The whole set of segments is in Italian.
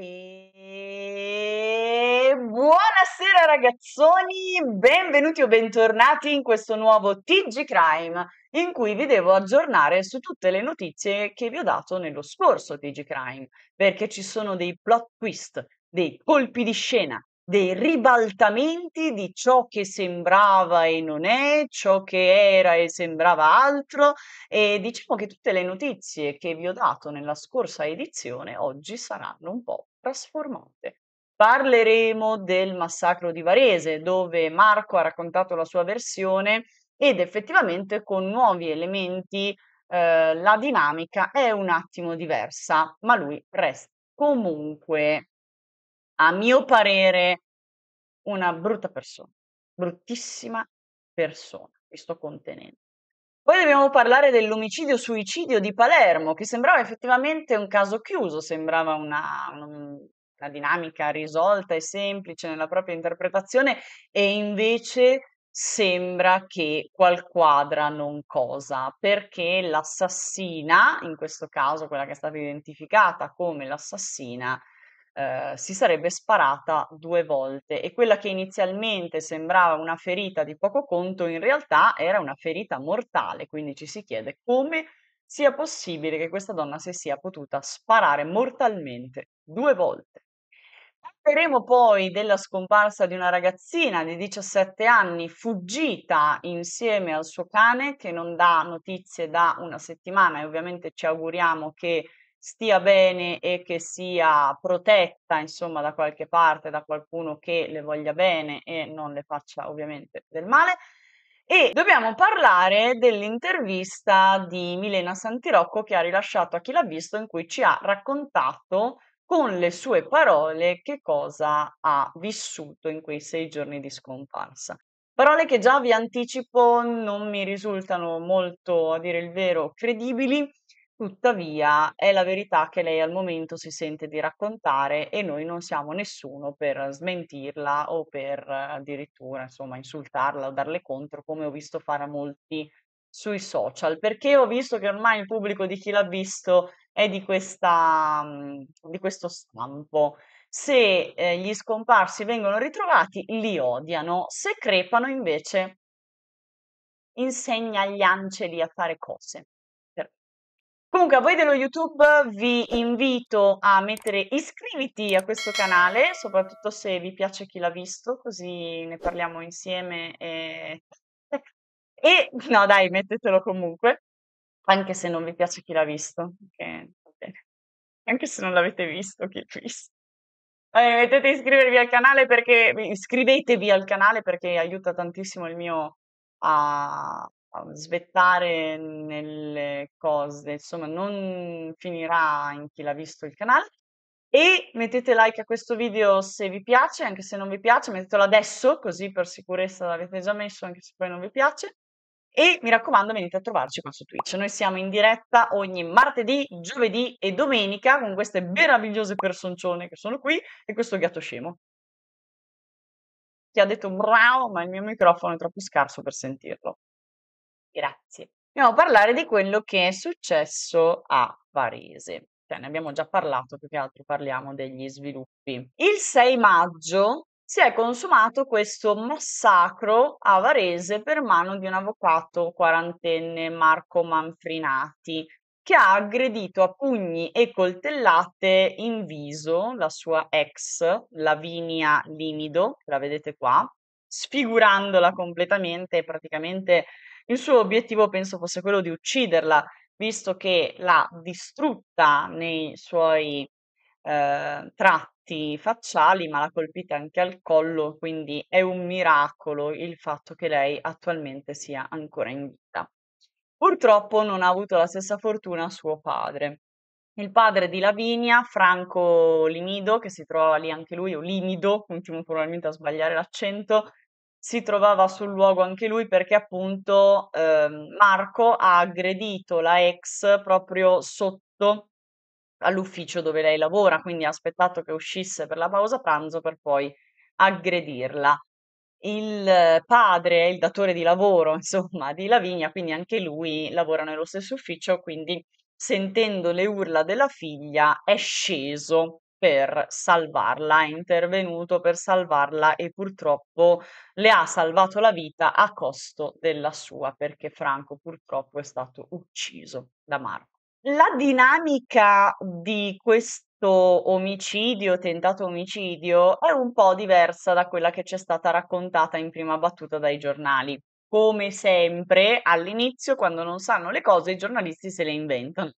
E buonasera ragazzoni, benvenuti o bentornati in questo nuovo TG Crime in cui vi devo aggiornare su tutte le notizie che vi ho dato nello scorso TG Crime, perché ci sono dei plot twist, dei colpi di scena, dei ribaltamenti di ciò che sembrava e non è, ciò che era e sembrava altro e diciamo che tutte le notizie che vi ho dato nella scorsa edizione oggi saranno un po' trasformate. Parleremo del massacro di Varese, dove Marco ha raccontato la sua versione ed effettivamente con nuovi elementi eh, la dinamica è un attimo diversa, ma lui resta comunque, a mio parere, una brutta persona, bruttissima persona, mi sto contenendo. Poi dobbiamo parlare dell'omicidio-suicidio di Palermo, che sembrava effettivamente un caso chiuso, sembrava una, una dinamica risolta e semplice nella propria interpretazione e invece sembra che qual quadra non cosa, perché l'assassina, in questo caso quella che è stata identificata come l'assassina, eh, si sarebbe sparata due volte e quella che inizialmente sembrava una ferita di poco conto in realtà era una ferita mortale, quindi ci si chiede come sia possibile che questa donna si sia potuta sparare mortalmente due volte. Parleremo poi della scomparsa di una ragazzina di 17 anni fuggita insieme al suo cane che non dà notizie da una settimana e ovviamente ci auguriamo che stia bene e che sia protetta, insomma, da qualche parte, da qualcuno che le voglia bene e non le faccia ovviamente del male. E dobbiamo parlare dell'intervista di Milena Santirocco che ha rilasciato a chi l'ha visto in cui ci ha raccontato con le sue parole che cosa ha vissuto in quei sei giorni di scomparsa. Parole che già vi anticipo non mi risultano molto, a dire il vero, credibili, Tuttavia, è la verità che lei al momento si sente di raccontare e noi non siamo nessuno per smentirla o per eh, addirittura, insomma, insultarla o darle contro, come ho visto fare a molti sui social, perché ho visto che ormai il pubblico di chi l'ha visto è di questa, mm, di questo stampo. Se, ehm, gli scomparsi vengono ritrovati, li odiano, se crepano invece insegna agli angeli a fare cose. Comunque a voi dello YouTube vi invito a mettere iscriviti a questo canale, soprattutto se vi piace chi l'ha visto, così ne parliamo insieme e... e no dai, mettetelo comunque, anche se non vi piace chi l'ha visto, okay, anche se non l'avete visto chi l'ha visto. Vabbè, mettete iscrivervi al canale perché iscrivetevi al canale perché aiuta tantissimo il mio a, Ehm, svettare nelle cose, insomma non finirà in chi l'ha visto il canale. E mettete like a questo video se vi piace, anche se non vi piace, mettetelo adesso, così per sicurezza l'avete già messo, anche se poi non vi piace. E mi raccomando, venite a trovarci qua su Twitch. Noi siamo in diretta ogni martedì, giovedì e domenica con queste meravigliose personcione che sono qui e questo gatto scemo. Che ha detto bravo, ma il mio microfono è troppo scarso per sentirlo. Grazie. Andiamo a parlare di quello che è successo a Varese. Cioè, ne abbiamo già parlato, più che altro parliamo degli sviluppi. Il 6 maggio si è consumato questo massacro a Varese per mano di un avvocato quarantenne Marco Manfrinati, che ha aggredito a pugni e coltellate in viso la sua ex Lavinia Limido, la vedete qua, sfigurandola completamente e praticamente il suo obiettivo penso fosse quello di ucciderla, visto che l'ha distrutta nei suoi, ehm, tratti facciali, ma l'ha colpita anche al collo, quindi è un miracolo il fatto che lei attualmente sia ancora in vita. Purtroppo non ha avuto la stessa fortuna suo padre. Il padre di Lavinia, Franco Limido, che si trova lì anche lui, o Limido, continuo probabilmente a sbagliare l'accento, si trovava sul luogo anche lui perché appunto eh, Marco ha aggredito la ex proprio sotto all'ufficio dove lei lavora, quindi ha aspettato che uscisse per la pausa pranzo per poi aggredirla. Il padre è il datore di lavoro, insomma, di Lavinia, quindi anche lui lavora nello stesso ufficio, quindi sentendo le urla della figlia è sceso per salvarla, è intervenuto per salvarla e purtroppo le ha salvato la vita a costo della sua, perché Franco purtroppo è stato ucciso da Marco. La dinamica di questo omicidio, tentato omicidio, è un po' diversa da quella che ci è stata raccontata in prima battuta dai giornali. Come sempre, all'inizio, quando non sanno le cose, i giornalisti se le inventano.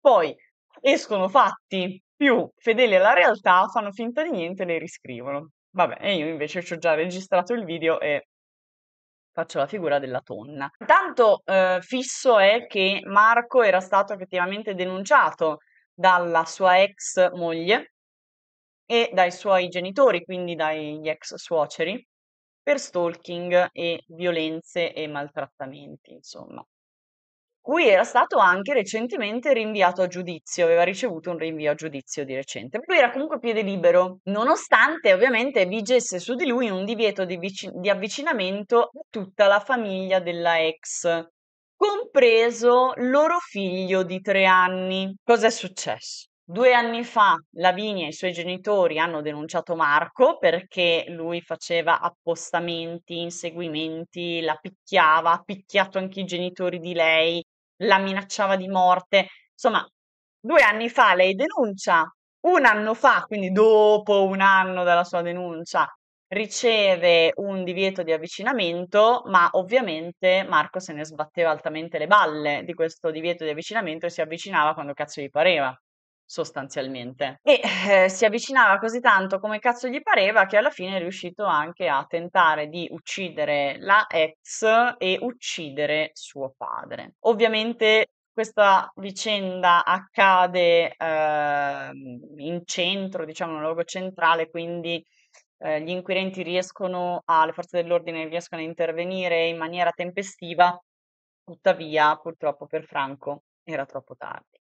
Poi escono fatti più fedeli alla realtà fanno finta di niente e le riscrivono. Vabbè, e io invece ci ho già registrato il video e faccio la figura della tonna. Intanto eh, fisso è che Marco era stato effettivamente denunciato dalla sua ex moglie e dai suoi genitori, quindi dagli ex suoceri, per stalking e violenze e maltrattamenti, insomma cui era stato anche recentemente rinviato a giudizio, aveva ricevuto un rinvio a giudizio di recente. Lui era comunque piede libero, nonostante ovviamente vigesse su di lui un divieto di, vic- di avvicinamento a tutta la famiglia della ex, compreso loro figlio di tre anni. Cos'è successo? Due anni fa Lavinia e i suoi genitori hanno denunciato Marco perché lui faceva appostamenti, inseguimenti, la picchiava, ha picchiato anche i genitori di lei, la minacciava di morte. Insomma, due anni fa lei denuncia, un anno fa, quindi dopo un anno dalla sua denuncia, riceve un divieto di avvicinamento, ma ovviamente Marco se ne sbatteva altamente le balle di questo divieto di avvicinamento e si avvicinava quando cazzo gli pareva sostanzialmente. E eh, si avvicinava così tanto come cazzo gli pareva che alla fine è riuscito anche a tentare di uccidere la ex e uccidere suo padre. Ovviamente questa vicenda accade eh, in centro, diciamo in un luogo centrale, quindi eh, gli inquirenti riescono a, le forze dell'ordine riescono a intervenire in maniera tempestiva, tuttavia purtroppo per Franco era troppo tardi.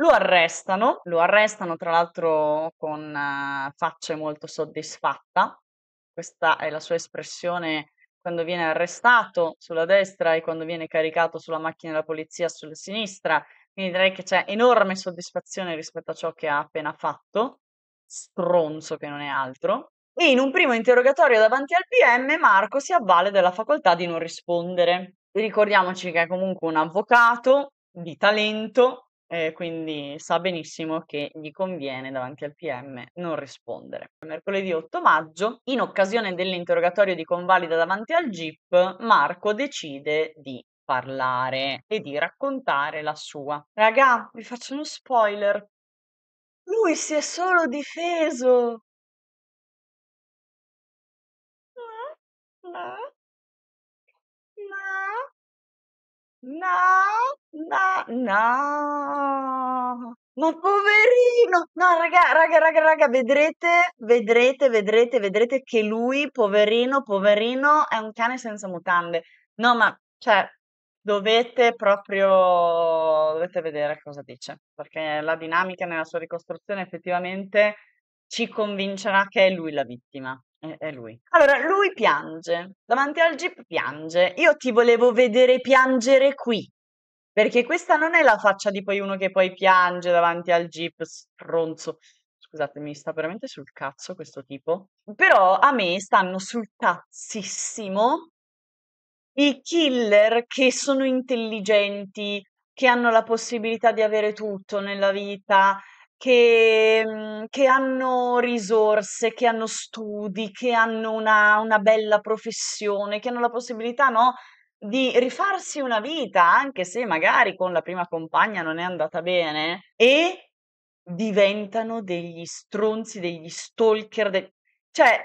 Lo arrestano, lo arrestano tra l'altro con uh, facce molto soddisfatta, questa è la sua espressione quando viene arrestato sulla destra e quando viene caricato sulla macchina della polizia sulla sinistra, quindi direi che c'è enorme soddisfazione rispetto a ciò che ha appena fatto, stronzo che non è altro. E in un primo interrogatorio davanti al PM Marco si avvale della facoltà di non rispondere. Ricordiamoci che è comunque un avvocato di talento Ehm, quindi sa benissimo che gli conviene davanti al PM non rispondere. Mercoledì 8 maggio, in occasione dell'interrogatorio di convalida davanti al GIP, Marco decide di parlare e di raccontare la sua. Raga, vi faccio uno spoiler. Lui si è solo difeso. No, no, no, no. No, no, ma poverino! No, raga, raga, raga, raga, vedrete, vedrete, vedrete, vedrete che lui, poverino, poverino, è un cane senza mutande. No, ma cioè, dovete proprio, dovete vedere cosa dice, perché la dinamica nella sua ricostruzione effettivamente ci convincerà che è lui la vittima. È, è lui. Allora, lui piange, davanti al jeep piange. Io ti volevo vedere piangere qui. Perché questa non è la faccia di poi uno che poi piange davanti al jeep, stronzo. Scusate, mi sta veramente sul cazzo questo tipo. Però a me stanno sul cazzissimo i killer che sono intelligenti, che hanno la possibilità di avere tutto nella vita, che, mm, che hanno risorse, che hanno studi, che hanno una, una bella professione, che hanno la possibilità, no? di rifarsi una vita, anche se magari con la prima compagna non è andata bene, e diventano degli stronzi, degli stalker, de... cioè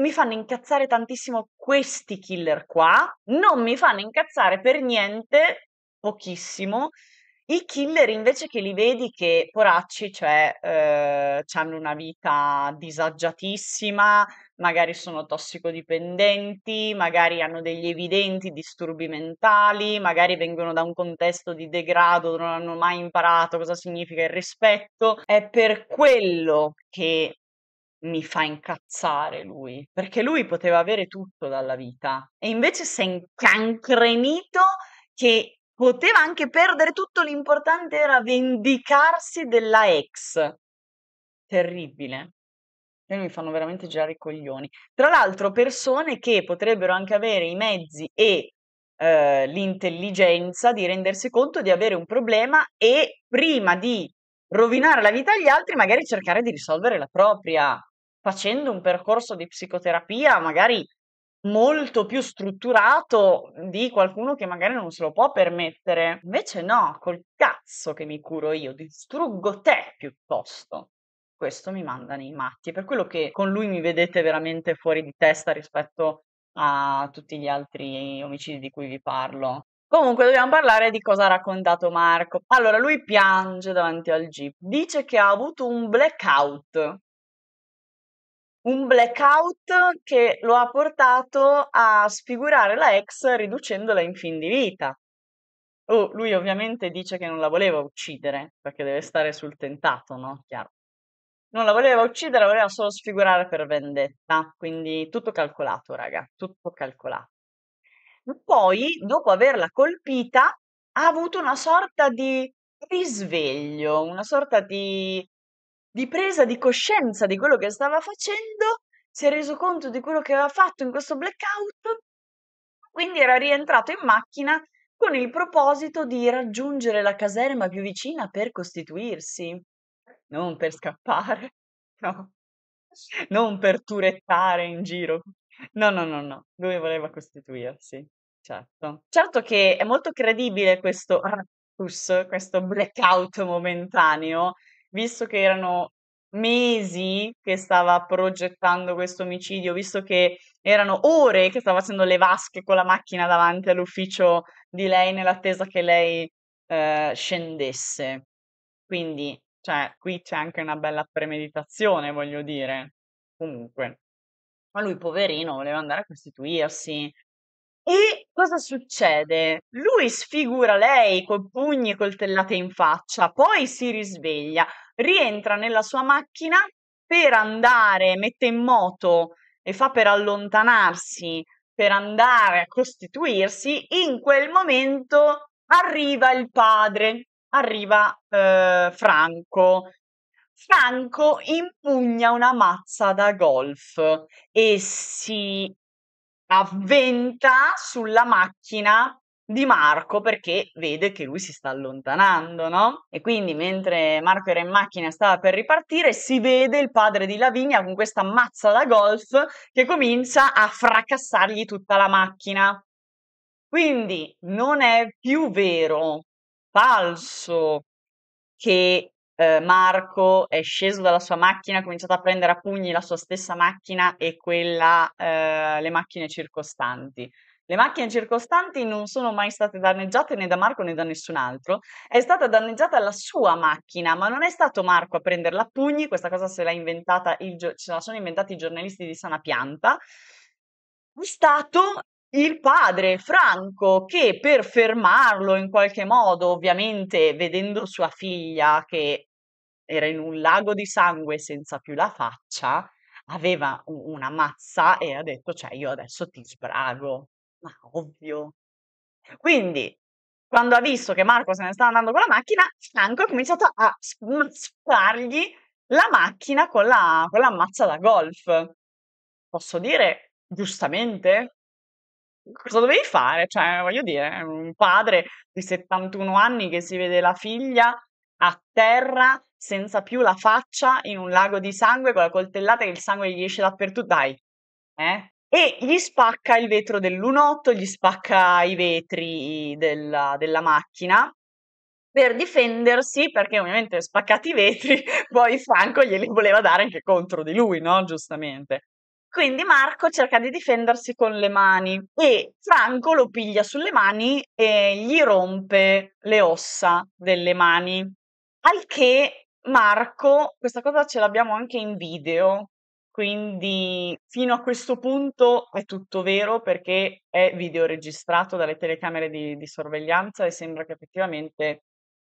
mi fanno incazzare tantissimo questi killer qua, non mi fanno incazzare per niente, pochissimo, i killer invece che li vedi che, poracci, cioè, eh, hanno una vita disagiatissima, magari sono tossicodipendenti, magari hanno degli evidenti disturbi mentali, magari vengono da un contesto di degrado, non hanno mai imparato cosa significa il rispetto. È per quello che mi fa incazzare lui, perché lui poteva avere tutto dalla vita e invece si è incancrenito che poteva anche perdere tutto, l'importante era vendicarsi della ex. Terribile e mi fanno veramente girare i coglioni. Tra l'altro, persone che potrebbero anche avere i mezzi e eh, l'intelligenza di rendersi conto di avere un problema e prima di rovinare la vita agli altri, magari cercare di risolvere la propria, facendo un percorso di psicoterapia magari molto più strutturato di qualcuno che magari non se lo può permettere. Invece no, col cazzo che mi curo io, distruggo te piuttosto questo mi manda nei matti. Per quello che con lui mi vedete veramente fuori di testa rispetto a tutti gli altri omicidi di cui vi parlo. Comunque dobbiamo parlare di cosa ha raccontato Marco. Allora, lui piange davanti al jeep, dice che ha avuto un blackout. Un blackout che lo ha portato a sfigurare la ex riducendola in fin di vita. Oh, lui ovviamente dice che non la voleva uccidere perché deve stare sul tentato, no? Chiaro. Non la voleva uccidere, la voleva solo sfigurare per vendetta. Quindi tutto calcolato, raga, tutto calcolato. Poi, dopo averla colpita, ha avuto una sorta di risveglio, una sorta di, di presa di coscienza di quello che stava facendo, si è reso conto di quello che aveva fatto in questo blackout, quindi era rientrato in macchina con il proposito di raggiungere la caserma più vicina per costituirsi non per scappare, no, non per turettare in giro. No, no, no, no, lui voleva costituirsi, certo. Certo che è molto credibile questo raptus, questo blackout momentaneo, visto che erano mesi che stava progettando questo omicidio, visto che erano ore che stava facendo le vasche con la macchina davanti all'ufficio di lei nell'attesa che lei eh, scendesse. Quindi cioè, qui c'è anche una bella premeditazione, voglio dire, comunque. Ma lui, poverino, voleva andare a costituirsi. E cosa succede? Lui sfigura lei con pugni e coltellate in faccia, poi si risveglia, rientra nella sua macchina per andare, mette in moto e fa per allontanarsi, per andare a costituirsi, in quel momento arriva il padre arriva eh, Franco. Franco impugna una mazza da golf e si avventa sulla macchina di Marco perché vede che lui si sta allontanando, no? E quindi mentre Marco era in macchina e stava per ripartire, si vede il padre di Lavinia con questa mazza da golf che comincia a fracassargli tutta la macchina. Quindi non è più vero falso che eh, Marco è sceso dalla sua macchina, ha cominciato a prendere a pugni la sua stessa macchina e quella, eh, le macchine circostanti. Le macchine circostanti non sono mai state danneggiate né da Marco né da nessun altro. È stata danneggiata la sua macchina, ma non è stato Marco a prenderla a pugni. Questa cosa se, il, se la sono inventati i giornalisti di sana pianta. È stato il padre Franco che per fermarlo in qualche modo, ovviamente vedendo sua figlia che era in un lago di sangue senza più la faccia, aveva u- una mazza e ha detto, cioè io adesso ti sbrago, ma ovvio. Quindi, quando ha visto che Marco se ne stava andando con la macchina, Franco ha cominciato a spargli la macchina con la, con la mazza da golf. Posso dire, giustamente, cosa dovevi fare? Cioè, voglio dire, un padre di 71 anni che si vede la figlia a terra senza più la faccia in un lago di sangue con la coltellata che il sangue gli esce dappertutto, dai. Eh? E gli spacca il vetro dell'unotto, gli spacca i vetri della, della macchina per difendersi, perché ovviamente spaccati i vetri, poi Franco glieli voleva dare anche contro di lui, no? Giustamente. Quindi Marco cerca di difendersi con le mani e Franco lo piglia sulle mani e gli rompe le ossa delle mani. Al che Marco, questa cosa ce l'abbiamo anche in video, quindi fino a questo punto è tutto vero perché è videoregistrato dalle telecamere di, di, sorveglianza e sembra che effettivamente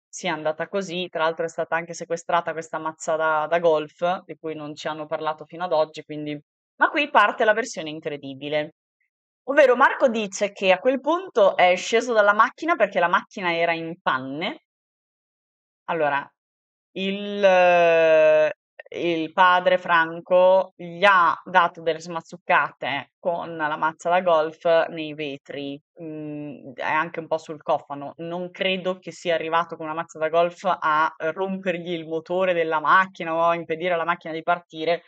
sia andata così. Tra l'altro è stata anche sequestrata questa mazza da, da golf di cui non ci hanno parlato fino ad oggi, quindi ma qui parte la versione incredibile. Ovvero Marco dice che a quel punto è sceso dalla macchina perché la macchina era in panne. Allora, il, eh, il padre Franco gli ha dato delle smazzuccate con la mazza da golf nei vetri, mm, anche un po' sul cofano. Non credo che sia arrivato con una mazza da golf a rompergli il motore della macchina o a impedire alla macchina di partire,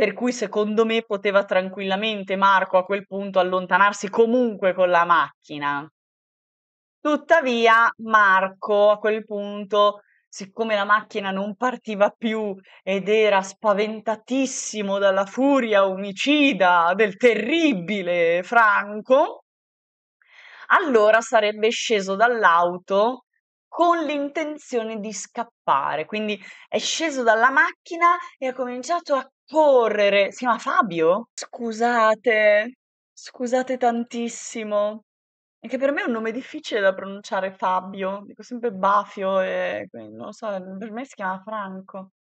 per cui secondo me poteva tranquillamente Marco a quel punto allontanarsi comunque con la macchina. Tuttavia Marco a quel punto, siccome la macchina non partiva più ed era spaventatissimo dalla furia omicida del terribile Franco, allora sarebbe sceso dall'auto con l'intenzione di scappare. Quindi è sceso dalla macchina e ha cominciato a correre. Si chiama Fabio? Scusate, scusate tantissimo. È che per me è un nome difficile da pronunciare Fabio, dico sempre Bafio e quindi non lo so, per me si chiama Franco.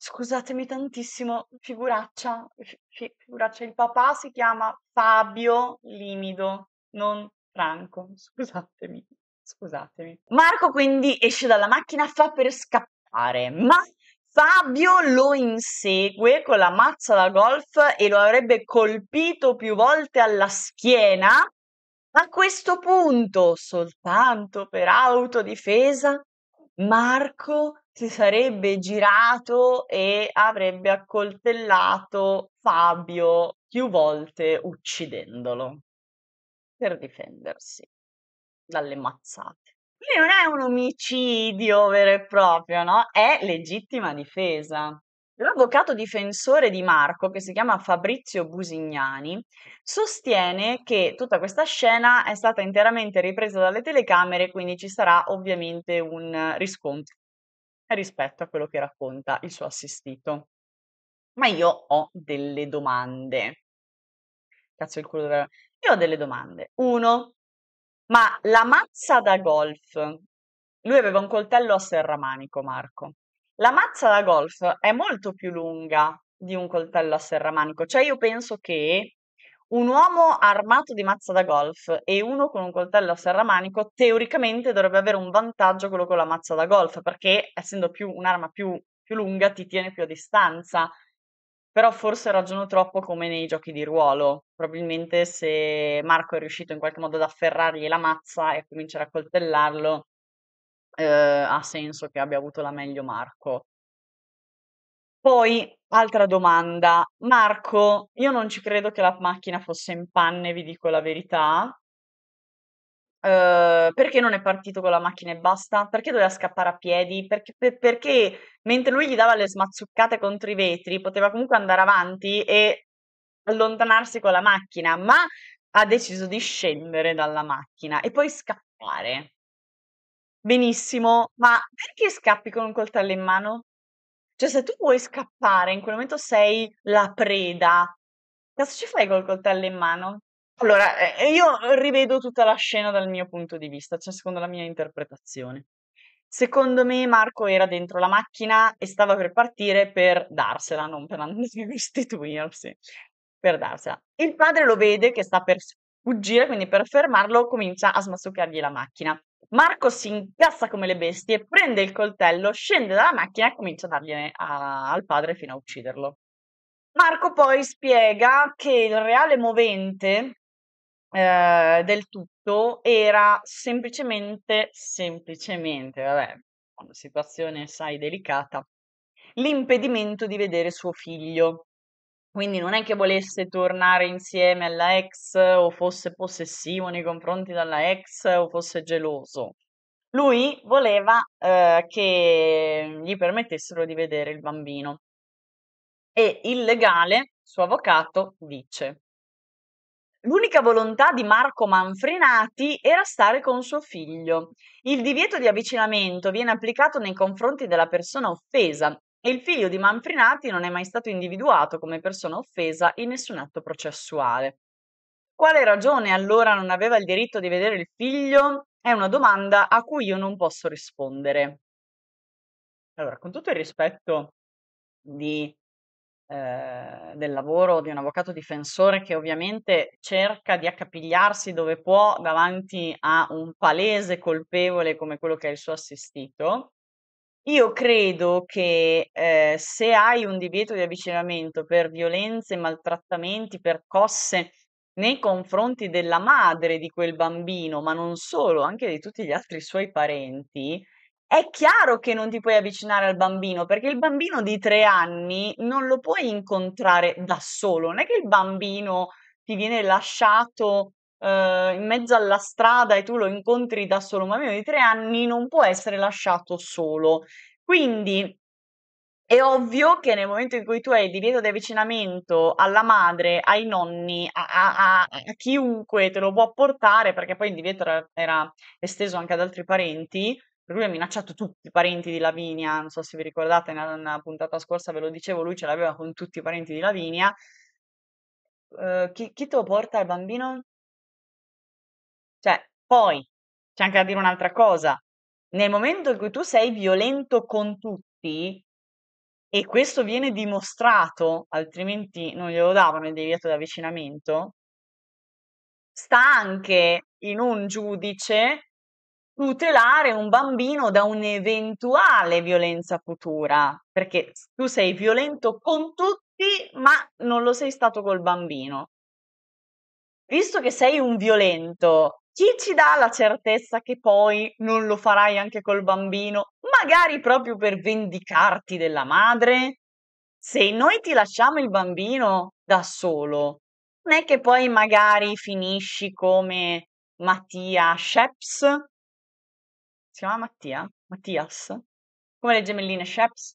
Scusatemi tantissimo, figuraccia, fi- figuraccia, il papà si chiama Fabio Limido, non Franco, scusatemi, scusatemi. Marco quindi esce dalla macchina, fa per scappare, ma Fabio lo insegue con la mazza da golf e lo avrebbe colpito più volte alla schiena. A questo punto, soltanto per autodifesa, Marco si sarebbe girato e avrebbe accoltellato Fabio più volte uccidendolo per difendersi dalle mazzate. Quindi non è un omicidio vero e proprio, no? È legittima difesa. L'avvocato difensore di Marco, che si chiama Fabrizio Busignani, sostiene che tutta questa scena è stata interamente ripresa dalle telecamere, quindi ci sarà ovviamente un riscontro rispetto a quello che racconta il suo assistito. Ma io ho delle domande. Cazzo il culo della... Io ho delle domande. Uno, ma la mazza da golf, lui aveva un coltello a serramanico, Marco. La mazza da golf è molto più lunga di un coltello a serramanico, cioè io penso che un uomo armato di mazza da golf e uno con un coltello a serramanico teoricamente dovrebbe avere un vantaggio quello con la mazza da golf, perché essendo più un'arma più, più lunga ti tiene più a distanza, però forse ragiono troppo come nei giochi di ruolo. Probabilmente se Marco è riuscito in qualche modo ad afferrargli la mazza e a cominciare a coltellarlo, eh, ha senso che abbia avuto la meglio Marco. Poi, altra domanda. Marco, io non ci credo che la macchina fosse in panne, vi dico la verità. Uh, perché non è partito con la macchina e basta? Perché doveva scappare a piedi? Perché, per, perché, mentre lui gli dava le smazzuccate contro i vetri, poteva comunque andare avanti e allontanarsi con la macchina, ma ha deciso di scendere dalla macchina e poi scappare. Benissimo, ma perché scappi con un coltello in mano? Cioè, se tu vuoi scappare, in quel momento sei la preda. Cosa ci fai col coltello in mano? Allora, eh, io rivedo tutta la scena dal mio punto di vista, cioè secondo la mia interpretazione. Secondo me Marco era dentro la macchina e stava per partire per darsela, non per restituirsi, per darsela. Il padre lo vede che sta per fuggire, quindi per fermarlo comincia a smassuccargli la macchina. Marco si incassa come le bestie, prende il coltello, scende dalla macchina e comincia a dargliene a, al padre fino a ucciderlo. Marco poi spiega che il reale movente eh, del tutto era semplicemente, semplicemente, vabbè, una situazione sai delicata, l'impedimento di vedere suo figlio. Quindi non è che volesse tornare insieme alla ex o fosse possessivo nei confronti della ex o fosse geloso. Lui voleva eh, che gli permettessero di vedere il bambino. E il legale, suo avvocato, dice L'unica volontà di Marco Manfrinati era stare con suo figlio. Il divieto di avvicinamento viene applicato nei confronti della persona offesa e il figlio di Manfrinati non è mai stato individuato come persona offesa in nessun atto processuale. Quale ragione allora non aveva il diritto di vedere il figlio? È una domanda a cui io non posso rispondere. Allora, con tutto il rispetto di eh, del lavoro di un avvocato difensore che ovviamente cerca di accapigliarsi dove può davanti a un palese colpevole come quello che è il suo assistito. Io credo che eh, se hai un divieto di avvicinamento per violenze, maltrattamenti, percosse nei confronti della madre di quel bambino, ma non solo, anche di tutti gli altri suoi parenti, è chiaro che non ti puoi avvicinare al bambino perché il bambino di tre anni non lo puoi incontrare da solo, non è che il bambino ti viene lasciato eh, in mezzo alla strada e tu lo incontri da solo, un bambino di tre anni non può essere lasciato solo. Quindi è ovvio che nel momento in cui tu hai il divieto di avvicinamento alla madre, ai nonni, a, a, a, a chiunque te lo può portare, perché poi il divieto era, era esteso anche ad altri parenti, per cui ha minacciato tutti i parenti di Lavinia, non so se vi ricordate, nella, nella puntata scorsa ve lo dicevo, lui ce l'aveva con tutti i parenti di Lavinia. Uh, chi, chi te lo porta il bambino? Cioè, poi c'è anche da dire un'altra cosa. Nel momento in cui tu sei violento con tutti, e questo viene dimostrato, altrimenti non glielo davano il divieto di avvicinamento, sta anche in un giudice tutelare un bambino da un'eventuale violenza futura, perché tu sei violento con tutti, ma non lo sei stato col bambino. Visto che sei un violento, chi ci dà la certezza che poi non lo farai anche col bambino, magari proprio per vendicarti della madre? Se noi ti lasciamo il bambino da solo, non è che poi magari finisci come Mattia Sheps, si chiama Mattia, Mattias, come le gemelline Sheps.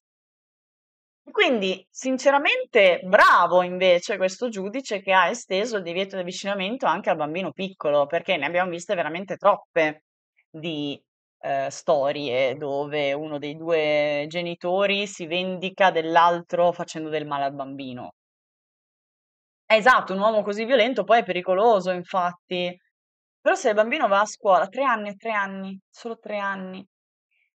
Quindi, sinceramente, bravo invece questo giudice che ha esteso il divieto di avvicinamento anche al bambino piccolo, perché ne abbiamo viste veramente troppe di eh, storie dove uno dei due genitori si vendica dell'altro facendo del male al bambino. Esatto, un uomo così violento poi è pericoloso, infatti, però se il bambino va a scuola, tre anni e tre anni, solo tre anni,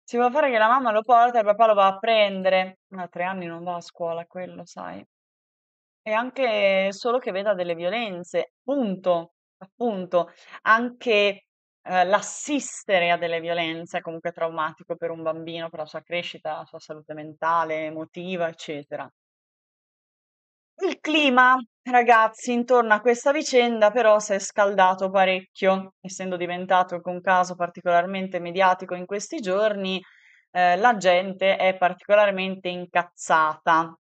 si può fare che la mamma lo porta e il papà lo va a prendere. Ma tre anni non va a scuola, quello sai. E anche solo che veda delle violenze, punto, appunto. Anche eh, l'assistere a delle violenze è comunque traumatico per un bambino, per la sua crescita, la sua salute mentale, emotiva, eccetera. Il clima, ragazzi, intorno a questa vicenda però si è scaldato parecchio, essendo diventato un caso particolarmente mediatico in questi giorni, eh, la gente è particolarmente incazzata.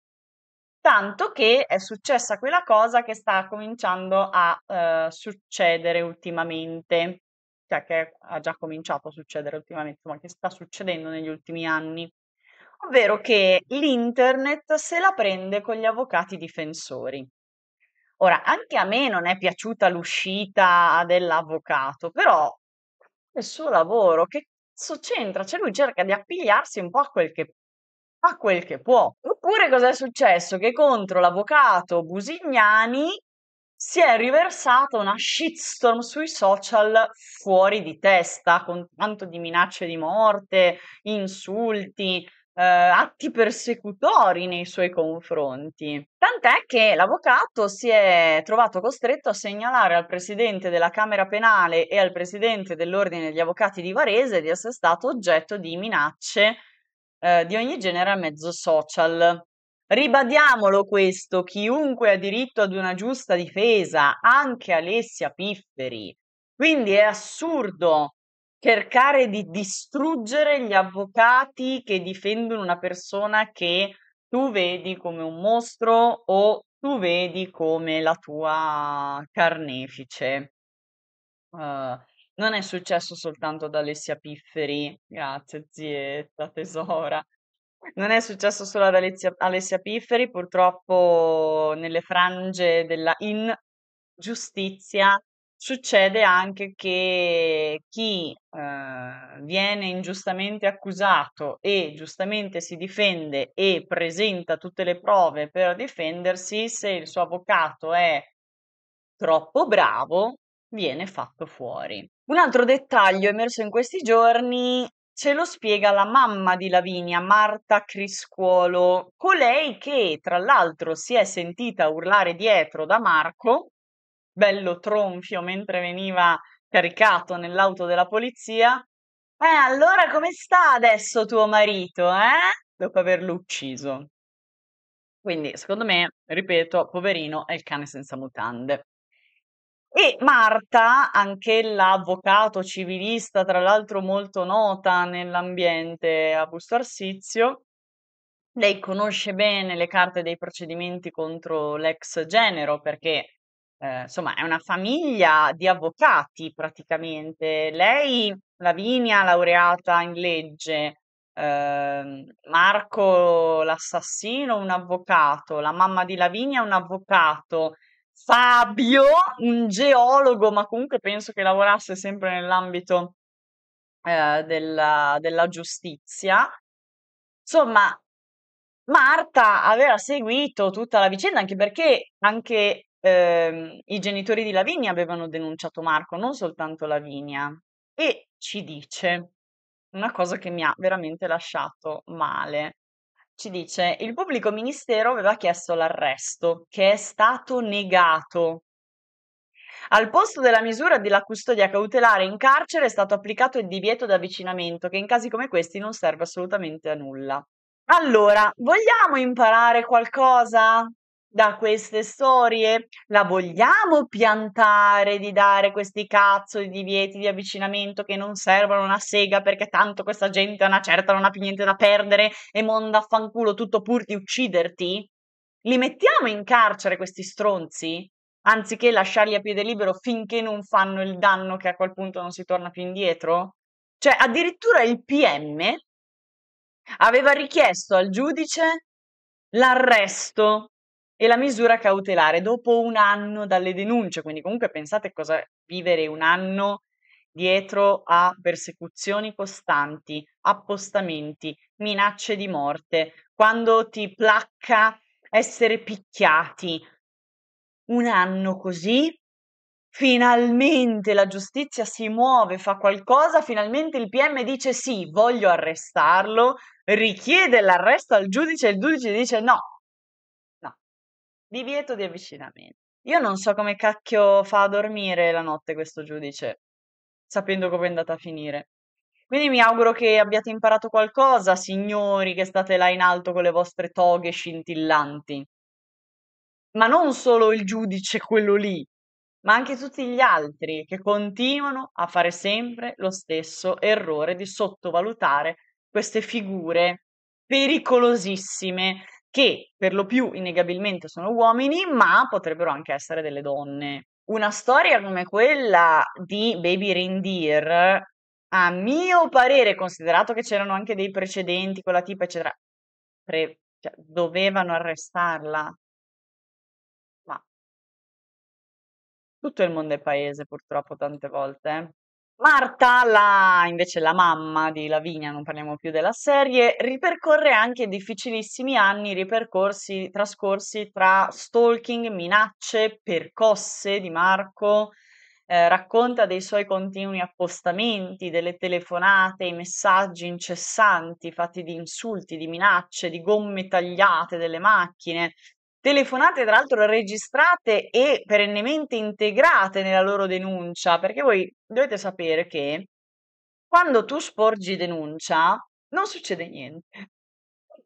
Tanto che è successa quella cosa che sta cominciando a eh, succedere ultimamente, cioè che ha già cominciato a succedere ultimamente, ma che sta succedendo negli ultimi anni ovvero che l'internet se la prende con gli avvocati difensori. Ora, anche a me non è piaciuta l'uscita dell'avvocato, però il suo lavoro, che cazzo c'entra? Cioè lui cerca di appigliarsi un po' a quel che, a quel che può. Oppure cos'è successo? Che contro l'avvocato Busignani si è riversata una shitstorm sui social fuori di testa, con tanto di minacce di morte, insulti eh, atti persecutori nei suoi confronti. Tant'è che l'avvocato si è trovato costretto a segnalare al presidente della Camera Penale e al presidente dell'Ordine degli Avvocati di Varese di essere stato oggetto di minacce eh, di ogni genere a mezzo social. Ribadiamolo questo, chiunque ha diritto ad una giusta difesa, anche Alessia Pifferi. Quindi è assurdo cercare di distruggere gli avvocati che difendono una persona che tu vedi come un mostro o tu vedi come la tua carnefice. Uh, non è successo soltanto ad Alessia Pifferi, grazie zietta, tesora. Non è successo solo ad Alessia, Alessia Pifferi, purtroppo nelle frange della ingiustizia Succede anche che chi eh, viene ingiustamente accusato e giustamente si difende e presenta tutte le prove per difendersi, se il suo avvocato è troppo bravo, viene fatto fuori. Un altro dettaglio emerso in questi giorni ce lo spiega la mamma di Lavinia, Marta Criscuolo, colei che tra l'altro si è sentita urlare dietro da Marco bello tronfio mentre veniva caricato nell'auto della polizia. Eh, allora come sta adesso tuo marito, eh? Dopo averlo ucciso. Quindi, secondo me, ripeto, poverino è il cane senza mutande. E Marta, anch'ella avvocato civilista, tra l'altro molto nota nell'ambiente a Busto Arsizio, lei conosce bene le carte dei procedimenti contro l'ex genero perché eh, insomma è una famiglia di avvocati praticamente. Lei, Lavinia, laureata in legge, ehm, Marco l'assassino, un avvocato, la mamma di Lavinia, un avvocato, Fabio, un geologo, ma comunque penso che lavorasse sempre nell'ambito eh, della, della giustizia. Insomma, Marta aveva seguito tutta la vicenda anche perché anche ehm, i genitori di Lavinia avevano denunciato Marco, non soltanto Lavinia, e ci dice una cosa che mi ha veramente lasciato male. Ci dice, il pubblico ministero aveva chiesto l'arresto, che è stato negato. Al posto della misura della custodia cautelare in carcere è stato applicato il divieto di avvicinamento, che in casi come questi non serve assolutamente a nulla. Allora, vogliamo imparare qualcosa da queste storie? La vogliamo piantare di dare questi cazzo di divieti di avvicinamento che non servono a una sega perché tanto questa gente è una certa non ha più niente da perdere e monda fanculo tutto pur di ucciderti? Li mettiamo in carcere questi stronzi? Anziché lasciarli a piede libero finché non fanno il danno che a quel punto non si torna più indietro? Cioè, addirittura il PM aveva richiesto al giudice l'arresto e la misura cautelare dopo un anno dalle denunce. Quindi comunque pensate cosa vivere un anno dietro a persecuzioni costanti, appostamenti, minacce di morte, quando ti placca essere picchiati. Un anno così, finalmente la giustizia si muove, fa qualcosa, finalmente il PM dice sì, voglio arrestarlo, richiede l'arresto al giudice e il giudice dice no, divieto di avvicinamento. Io non so come cacchio fa a dormire la notte questo giudice, sapendo come è andata a finire. Quindi mi auguro che abbiate imparato qualcosa, signori che state là in alto con le vostre toghe scintillanti. Ma non solo il giudice, quello lì, ma anche tutti gli altri che continuano a fare sempre lo stesso errore di sottovalutare queste figure pericolosissime che per lo più innegabilmente sono uomini, ma potrebbero anche essere delle donne. Una storia come quella di Baby Reindeer, a mio parere, considerato che c'erano anche dei precedenti con la tipa, eccetera, pre- cioè, dovevano arrestarla. Ma tutto il mondo è paese, purtroppo, tante volte. Eh? Marta, la, invece la mamma di Lavinia, non parliamo più della serie, ripercorre anche difficilissimi anni ripercorsi, trascorsi tra stalking, minacce, percosse di Marco, eh, racconta dei suoi continui appostamenti, delle telefonate, i messaggi incessanti fatti di insulti, di minacce, di gomme tagliate delle macchine, telefonate tra l'altro registrate e perennemente integrate nella loro denuncia, perché voi dovete sapere che quando tu sporgi denuncia non succede niente.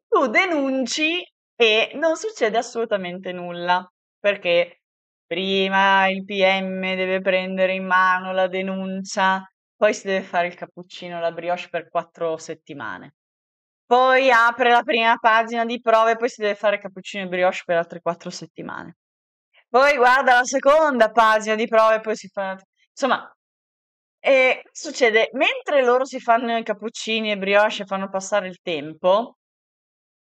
Tu denunci e non succede assolutamente nulla, perché prima il PM deve prendere in mano la denuncia, poi si deve fare il cappuccino, la brioche per quattro settimane poi apre la prima pagina di prove, poi si deve fare cappuccino e brioche per altre quattro settimane. Poi guarda la seconda pagina di prove, poi si fa... Insomma, e eh, succede, mentre loro si fanno i cappuccini e brioche e fanno passare il tempo,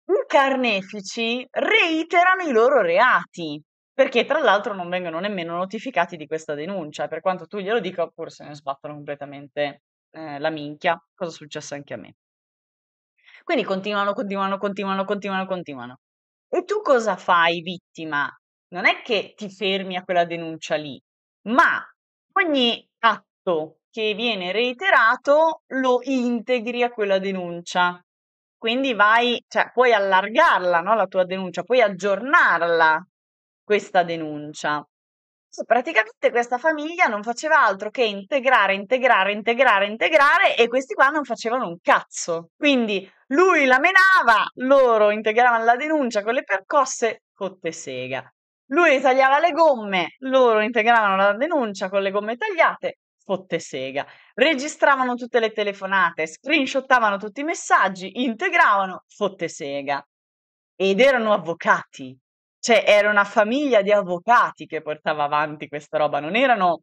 i carnefici reiterano i loro reati, perché tra l'altro non vengono nemmeno notificati di questa denuncia, per quanto tu glielo dica, oppure se ne sbattono completamente eh, la minchia, cosa è successo anche a me. Quindi continuano, continuano, continuano, continuano, continuano. E tu cosa fai, vittima? Non è che ti fermi a quella denuncia lì, ma ogni atto che viene reiterato lo integri a quella denuncia. Quindi vai, cioè, puoi allargarla no, la tua denuncia, puoi aggiornarla questa denuncia. Praticamente questa famiglia non faceva altro che integrare, integrare, integrare, integrare e questi qua non facevano un cazzo. Quindi lui la menava, loro integravano la denuncia con le percosse, cotte sega. Lui tagliava le gomme, loro integravano la denuncia con le gomme tagliate, fotte sega. Registravano tutte le telefonate, screenshottavano tutti i messaggi, integravano, fotte sega. Ed erano avvocati, cioè era una famiglia di avvocati che portava avanti questa roba, non erano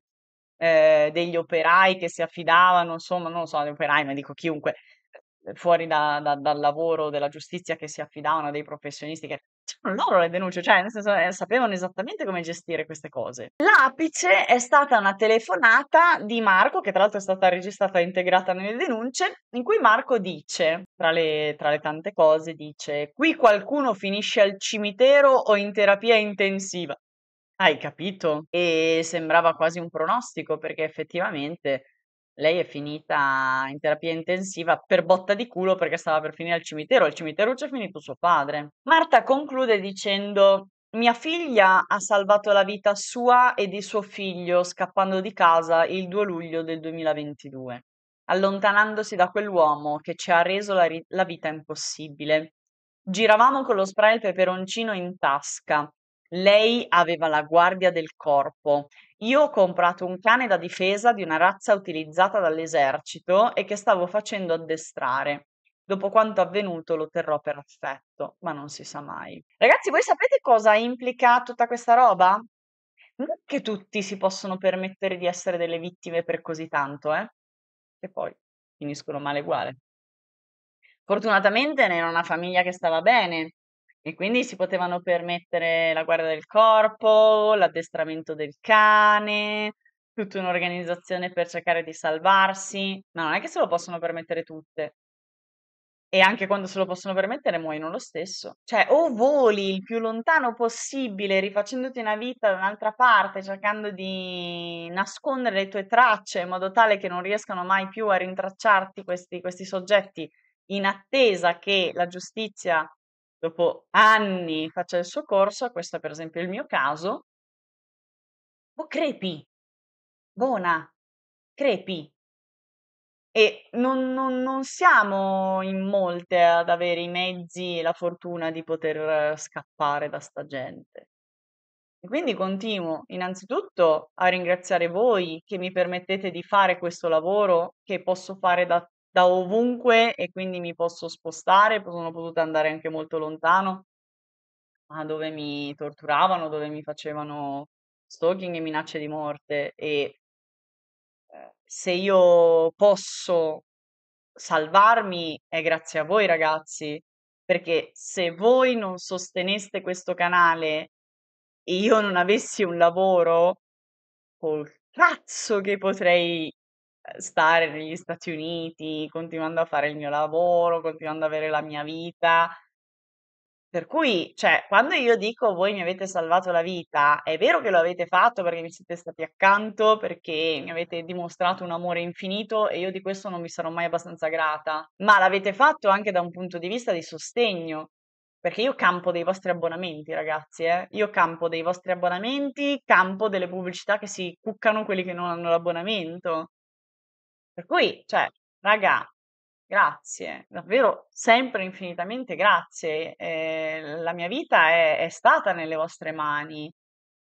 eh, degli operai che si affidavano, insomma, non lo so, gli operai, ma dico chiunque, fuori da, da, dal lavoro della giustizia che si affidavano a dei professionisti che c'erano loro le denunce, cioè nel senso eh, sapevano esattamente come gestire queste cose. L'apice è stata una telefonata di Marco, che tra l'altro è stata registrata e integrata nelle denunce, in cui Marco dice, tra le, tra le tante cose, dice qui qualcuno finisce al cimitero o in terapia intensiva. Hai capito? E sembrava quasi un pronostico perché effettivamente lei è finita in terapia intensiva per botta di culo perché stava per finire al cimitero. Al cimitero c'è finito suo padre. Marta conclude dicendo: Mia figlia ha salvato la vita sua e di suo figlio scappando di casa il 2 luglio del 2022, allontanandosi da quell'uomo che ci ha reso la, ri- la vita impossibile. Giravamo con lo spray e il peperoncino in tasca lei aveva la guardia del corpo. Io ho comprato un cane da difesa di una razza utilizzata dall'esercito e che stavo facendo addestrare. Dopo quanto avvenuto lo terrò per affetto, ma non si sa mai. Ragazzi, voi sapete cosa implica tutta questa roba? Non che tutti si possono permettere di essere delle vittime per così tanto, eh? E poi finiscono male uguale. Fortunatamente ne era una famiglia che stava bene, e quindi si potevano permettere la guardia del corpo, l'addestramento del cane, tutta un'organizzazione per cercare di salvarsi, ma non è che se lo possono permettere tutte. E anche quando se lo possono permettere muoiono lo stesso. Cioè, o voli il più lontano possibile, rifacendoti una vita da un'altra parte, cercando di nascondere le tue tracce in modo tale che non riescano mai più a rintracciarti questi, questi soggetti in attesa che la giustizia dopo anni faccia il suo corso, questo è per esempio il mio caso, o oh, crepi, buona, crepi. E non, non, non siamo in molte ad avere i mezzi e la fortuna di poter eh, scappare da sta gente. Quindi continuo innanzitutto a ringraziare voi che mi permettete di fare questo lavoro che posso fare da da ovunque e quindi mi posso spostare, sono potuta andare anche molto lontano, a dove mi torturavano, dove mi facevano stalking e minacce di morte e eh, se io posso salvarmi è grazie a voi ragazzi, perché se voi non sosteneste questo canale e io non avessi un lavoro, col cazzo che potrei stare negli Stati Uniti, continuando a fare il mio lavoro, continuando ad avere la mia vita. Per cui, cioè, quando io dico voi mi avete salvato la vita, è vero che lo avete fatto perché mi siete stati accanto, perché mi avete dimostrato un amore infinito e io di questo non vi sarò mai abbastanza grata, ma l'avete fatto anche da un punto di vista di sostegno, perché io campo dei vostri abbonamenti, ragazzi, eh? io campo dei vostri abbonamenti, campo delle pubblicità che si cuccano quelli che non hanno l'abbonamento. Per cui, cioè, raga, grazie, davvero sempre infinitamente grazie. Eh, la mia vita è, è stata nelle vostre mani.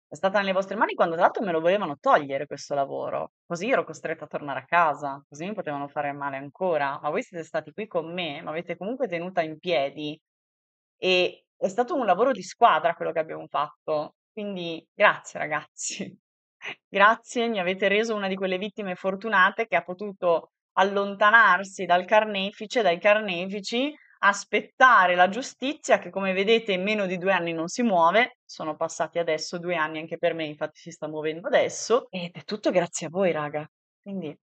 È stata nelle vostre mani quando tra l'altro me lo volevano togliere questo lavoro, così ero costretta a tornare a casa, così mi potevano fare male ancora, ma voi siete stati qui con me, mi avete comunque tenuta in piedi e è stato un lavoro di squadra quello che abbiamo fatto, quindi grazie ragazzi. Grazie, mi avete reso una di quelle vittime fortunate che ha potuto allontanarsi dal carnefice, dai carnefici, aspettare la giustizia che come vedete in meno di due anni non si muove, sono passati adesso due anni anche per me, infatti si sta muovendo adesso ed è tutto grazie a voi raga, quindi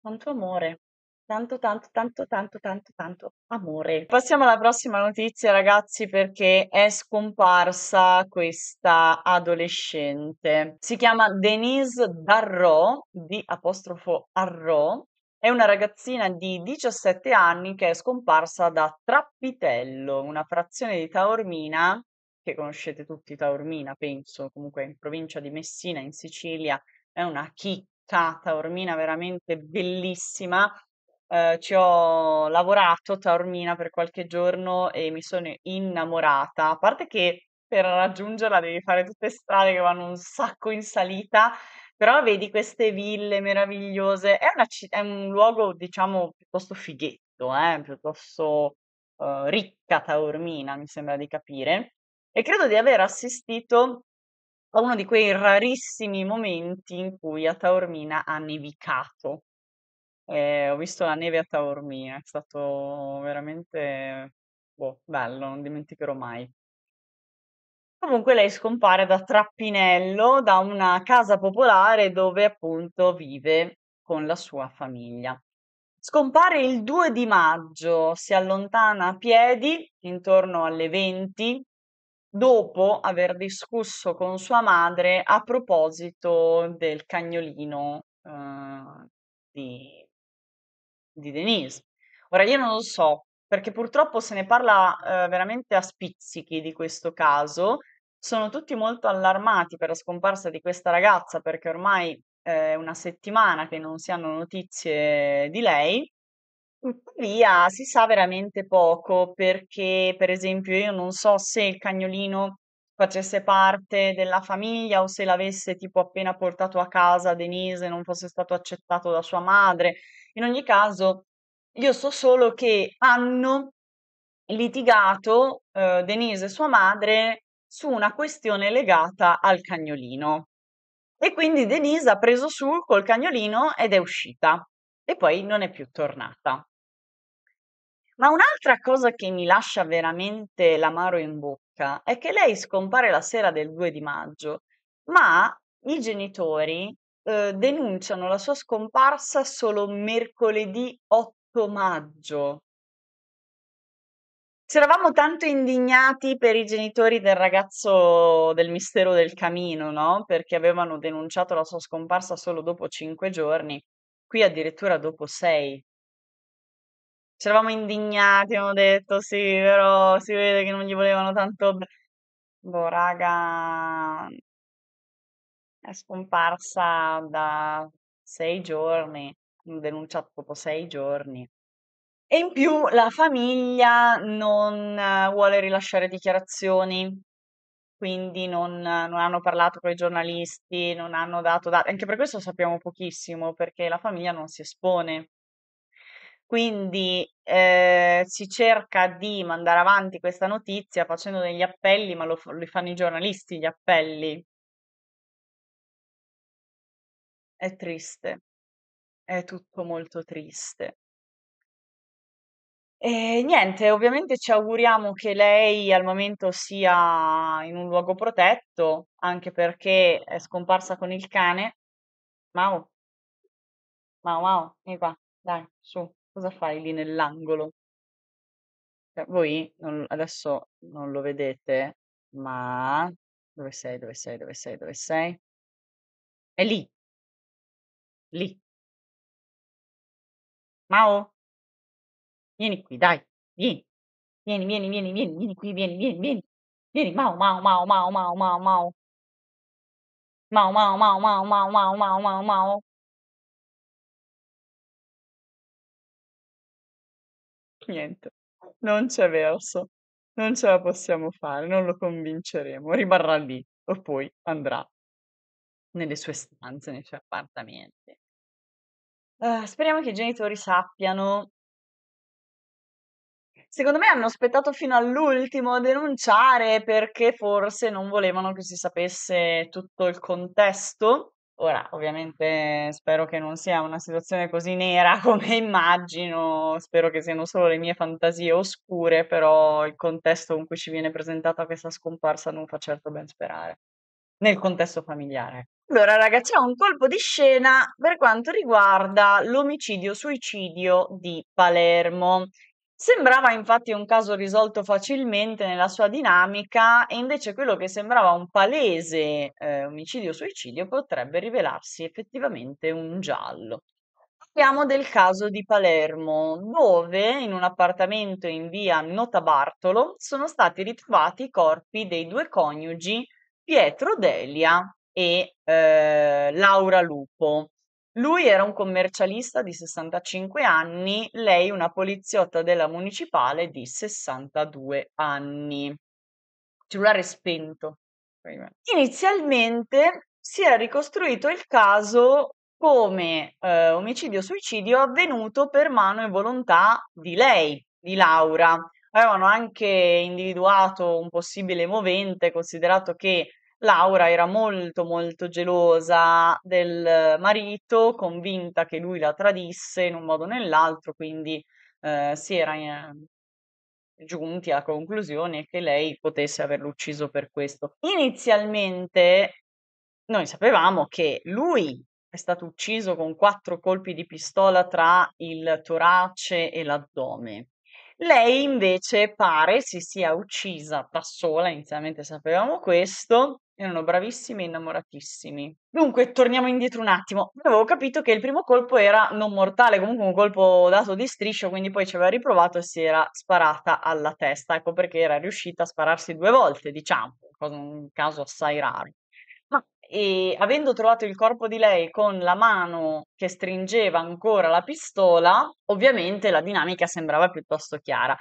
tanto amore. Tanto, tanto, tanto, tanto, tanto, tanto amore. Passiamo alla prossima notizia, ragazzi, perché è scomparsa questa adolescente. Si chiama Denise Darro, di apostrofo Arro. È una ragazzina di 17 anni che è scomparsa da Trappitello, una frazione di Taormina, che conoscete tutti Taormina, penso, comunque in provincia di Messina, in Sicilia, è una chicca, Taormina veramente bellissima eh, ci ho lavorato taormina per qualche giorno e mi sono innamorata. A parte che per raggiungerla devi fare tutte strade che vanno un sacco in salita, però vedi queste ville meravigliose. È, una è un luogo, diciamo, piuttosto fighetto, eh, piuttosto eh, ricca taormina, mi sembra di capire. E credo di aver assistito a uno di quei rarissimi momenti in cui a Taormina ha nevicato. Ehm, ho visto la neve a Taormina, è stato veramente, boh, bello, non dimenticherò mai. Comunque lei scompare da Trappinello, da una casa popolare dove appunto vive con la sua famiglia. Scompare il 2 di maggio, si allontana a piedi intorno alle 20, dopo aver discusso con sua madre a proposito del cagnolino eh, di, di Denise. Ora io non lo so, perché purtroppo se ne parla eh, veramente a spizzichi di questo caso. Sono tutti molto allarmati per la scomparsa di questa ragazza perché ormai è eh, una settimana che non si hanno notizie di lei. Tuttavia si sa veramente poco perché, per esempio, io non so se il cagnolino facesse parte della famiglia o se l'avesse tipo appena portato a casa Denise e non fosse stato accettato da sua madre. In ogni caso, io so solo che hanno litigato eh, Denise e sua madre su una questione legata al cagnolino. E quindi Denise ha preso su col cagnolino ed è uscita e poi non è più tornata. Ma un'altra cosa che mi lascia veramente l'amaro in bocca è che lei scompare la sera del 2 di maggio, ma i genitori eh, denunciano la sua scomparsa solo mercoledì 8 maggio. Ci eravamo tanto indignati per i genitori del ragazzo del mistero del camino, no? Perché avevano denunciato la sua scomparsa solo dopo cinque giorni, qui addirittura dopo sei. Ci eravamo indignati, abbiamo detto sì, però si vede che non gli volevano tanto. Boh, raga, è scomparsa da sei giorni, l'ho denunciato dopo sei giorni. E in più la famiglia non eh, vuole rilasciare dichiarazioni, quindi non, non hanno parlato con i giornalisti, non hanno dato dati. Anche per questo sappiamo pochissimo, perché la famiglia non si espone. Quindi eh, si cerca di mandare avanti questa notizia facendo degli appelli, ma lo, lo fanno i giornalisti gli appelli, È triste, è tutto molto triste. E niente, ovviamente ci auguriamo che lei al momento sia in un luogo protetto, anche perché è scomparsa con il cane. Mau, mau, mau, vieni qua, dai, su, cosa fai lì nell'angolo? Cioè, voi non- adesso non lo vedete, ma dove sei, dove sei, dove sei, dove sei? È lì, lì. Mao, vieni qui, dai, vieni. Vieni, vieni, vieni, vieni, vieni qui, vieni, vieni, vieni. Vieni, Mao, Mao, Mao, Mao, Mao, Mao, Mao. Mao, Mao, Mao, Mao, Mao, Mao, Mao, Mao, Mao. Niente, non c'è verso. Non ce la possiamo fare, non lo convinceremo. Rimarrà lì o poi andrà nelle sue stanze, nei suoi appartamenti. Eh, speriamo che i genitori sappiano. Secondo me hanno aspettato fino all'ultimo a denunciare perché forse non volevano che si sapesse tutto il contesto. Ora, ovviamente spero che non sia una situazione così nera come immagino, spero che siano solo le mie fantasie oscure, però il contesto con cui ci viene presentata questa scomparsa non fa certo ben sperare, nel contesto familiare. Ecco. Allora, ragazzi, c'è un colpo di scena per quanto riguarda l'omicidio-suicidio di Palermo. Sembrava infatti un caso risolto facilmente nella sua dinamica, e invece quello che sembrava un palese eh, omicidio-suicidio potrebbe rivelarsi effettivamente un giallo. Parliamo del caso di Palermo, dove in un appartamento in via Nota Bartolo sono stati ritrovati i corpi dei due coniugi Pietro Delia e eh, Laura Lupo. Lui era un commercialista di 65 anni, lei una poliziotta della municipale di 62 anni. Cellulare spento. Inizialmente si era ricostruito il caso come eh, omicidio-suicidio avvenuto per mano e volontà di lei, di Laura. Avevano anche individuato un possibile movente, considerato che Laura era molto, molto gelosa del marito, convinta che lui la tradisse in un modo o nell'altro, quindi eh, si era eh, giunti alla conclusione che lei potesse averlo ucciso per questo. Inizialmente noi sapevamo che lui è stato ucciso con quattro colpi di pistola tra il torace e l'addome. Lei invece pare si sia uccisa da sola, inizialmente sapevamo questo, erano bravissimi e innamoratissimi. Dunque, torniamo indietro un attimo. Avevo capito che il primo colpo era non mortale, comunque un colpo dato di striscio, quindi poi ci aveva riprovato e si era sparata alla testa. Ecco perché era riuscita a spararsi due volte, diciamo, un caso assai raro. Ma e, avendo trovato il corpo di lei con la mano che stringeva ancora la pistola, ovviamente la dinamica sembrava piuttosto chiara.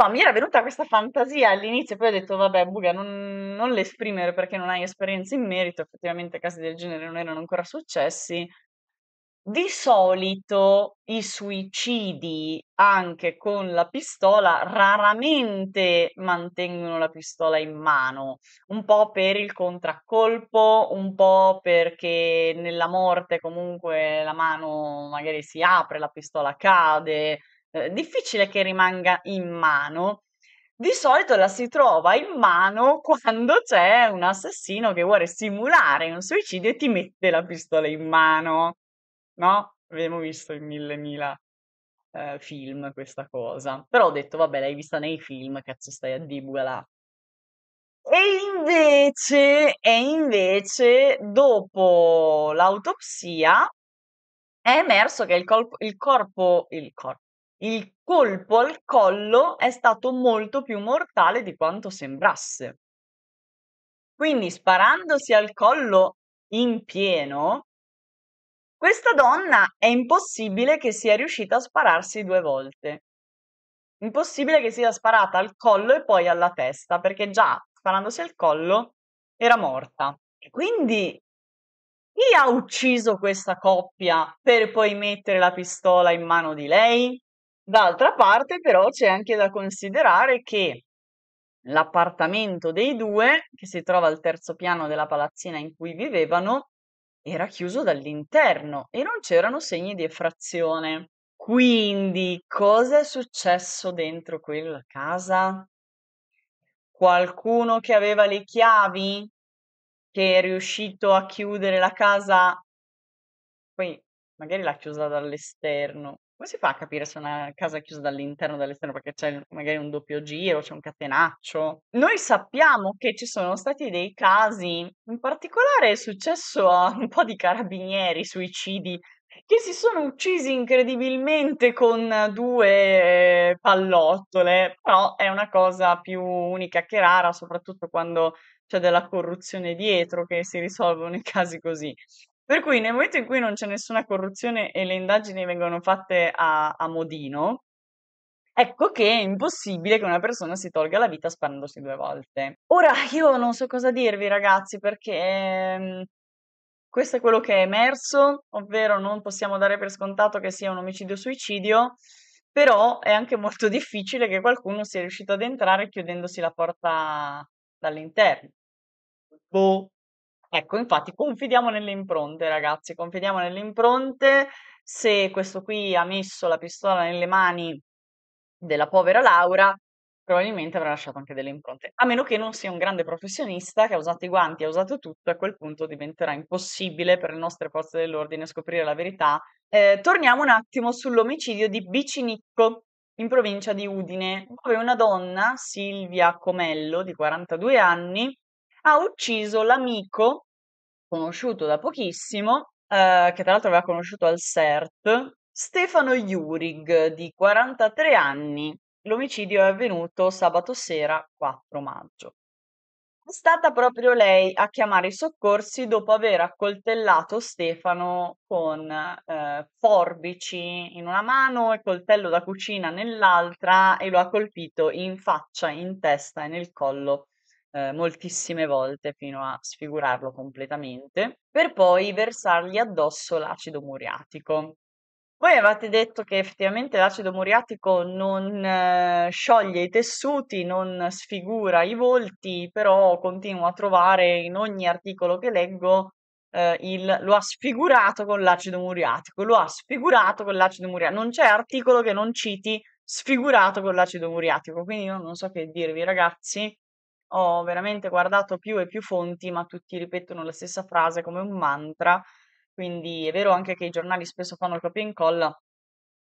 No, mi era venuta questa fantasia all'inizio, poi ho detto, vabbè, Buga, non, non l'esprimere perché non hai esperienza in merito, effettivamente casi del genere non erano ancora successi. Di solito i suicidi anche con la pistola raramente mantengono la pistola in mano, un po' per il contraccolpo, un po' perché nella morte comunque la mano magari si apre, la pistola cade, eh, difficile che rimanga in mano. Di solito la si trova in mano quando c'è un assassino che vuole simulare un suicidio e ti mette la pistola in mano. No? Abbiamo visto in mille mila eh, film questa cosa. Però ho detto, vabbè, l'hai vista nei film, cazzo stai a dibugala. E invece, e invece, dopo l'autopsia, è emerso che il, colpo, il corpo, il, cor- il colpo al collo è stato molto più mortale di quanto sembrasse. Quindi sparandosi al collo in pieno, questa donna è impossibile che sia riuscita a spararsi due volte. Impossibile che sia sparata al collo e poi alla testa, perché già sparandosi al collo era morta. Quindi chi ha ucciso questa coppia per poi mettere la pistola in mano di lei? D'altra parte, però, c'è anche da considerare che l'appartamento dei due, che si trova al terzo piano della palazzina in cui vivevano, era chiuso dall'interno e non c'erano segni di effrazione. Quindi, cosa è successo dentro quella casa? Qualcuno che aveva le chiavi, che è riuscito a chiudere la casa, poi magari l'ha chiusa dall'esterno, come si fa a capire se una casa è chiusa dall'interno o dall'esterno? Perché c'è magari un doppio giro, c'è un catenaccio. Noi sappiamo che ci sono stati dei casi, in particolare è successo a un po' di carabinieri suicidi che si sono uccisi incredibilmente con due pallottole, però è una cosa più unica che rara, soprattutto quando c'è della corruzione dietro che si risolvono i casi così. Per cui nel momento in cui non c'è nessuna corruzione e le indagini vengono fatte a, a modino, Ecco che è impossibile che una persona si tolga la vita sparandosi due volte. Ora io non so cosa dirvi ragazzi perché ehm, questo è quello che è emerso, ovvero non possiamo dare per scontato che sia un omicidio-suicidio, però è anche molto difficile che qualcuno sia riuscito ad entrare chiudendosi la porta dall'interno. Boh, Ecco, infatti, confidiamo nelle impronte, ragazzi, confidiamo nelle impronte. Se questo qui ha messo la pistola nelle mani della povera Laura, probabilmente avrà lasciato anche delle impronte. A meno che non sia un grande professionista che ha usato i guanti, ha usato tutto, a quel punto diventerà impossibile per le nostre forze dell'ordine scoprire la verità. Eh, torniamo un attimo sull'omicidio di Bicinicco in provincia di Udine, dove una donna, Silvia Comello, di 42 anni, ha ucciso l'amico conosciuto da pochissimo, eh, che tra l'altro aveva conosciuto al CERT, Stefano Jurig, di 43 anni. L'omicidio è avvenuto sabato sera 4 maggio. È stata proprio lei a chiamare i soccorsi dopo aver accoltellato Stefano con eh, forbici in una mano e coltello da cucina nell'altra e lo ha colpito in faccia, in testa e nel collo ehm, moltissime volte fino a sfigurarlo completamente, per poi versargli addosso l'acido muriatico. Voi avete detto che effettivamente l'acido muriatico non eh, scioglie i tessuti, non sfigura i volti, però continuo a trovare in ogni articolo che leggo eh, il, lo ha sfigurato con l'acido muriatico, lo ha sfigurato con l'acido muriatico. Non c'è articolo che non citi sfigurato con l'acido muriatico, quindi io non so che dirvi ragazzi, ho veramente guardato più e più fonti, ma tutti ripetono la stessa frase come un mantra. Quindi è vero anche che i giornali spesso fanno il copia e incolla,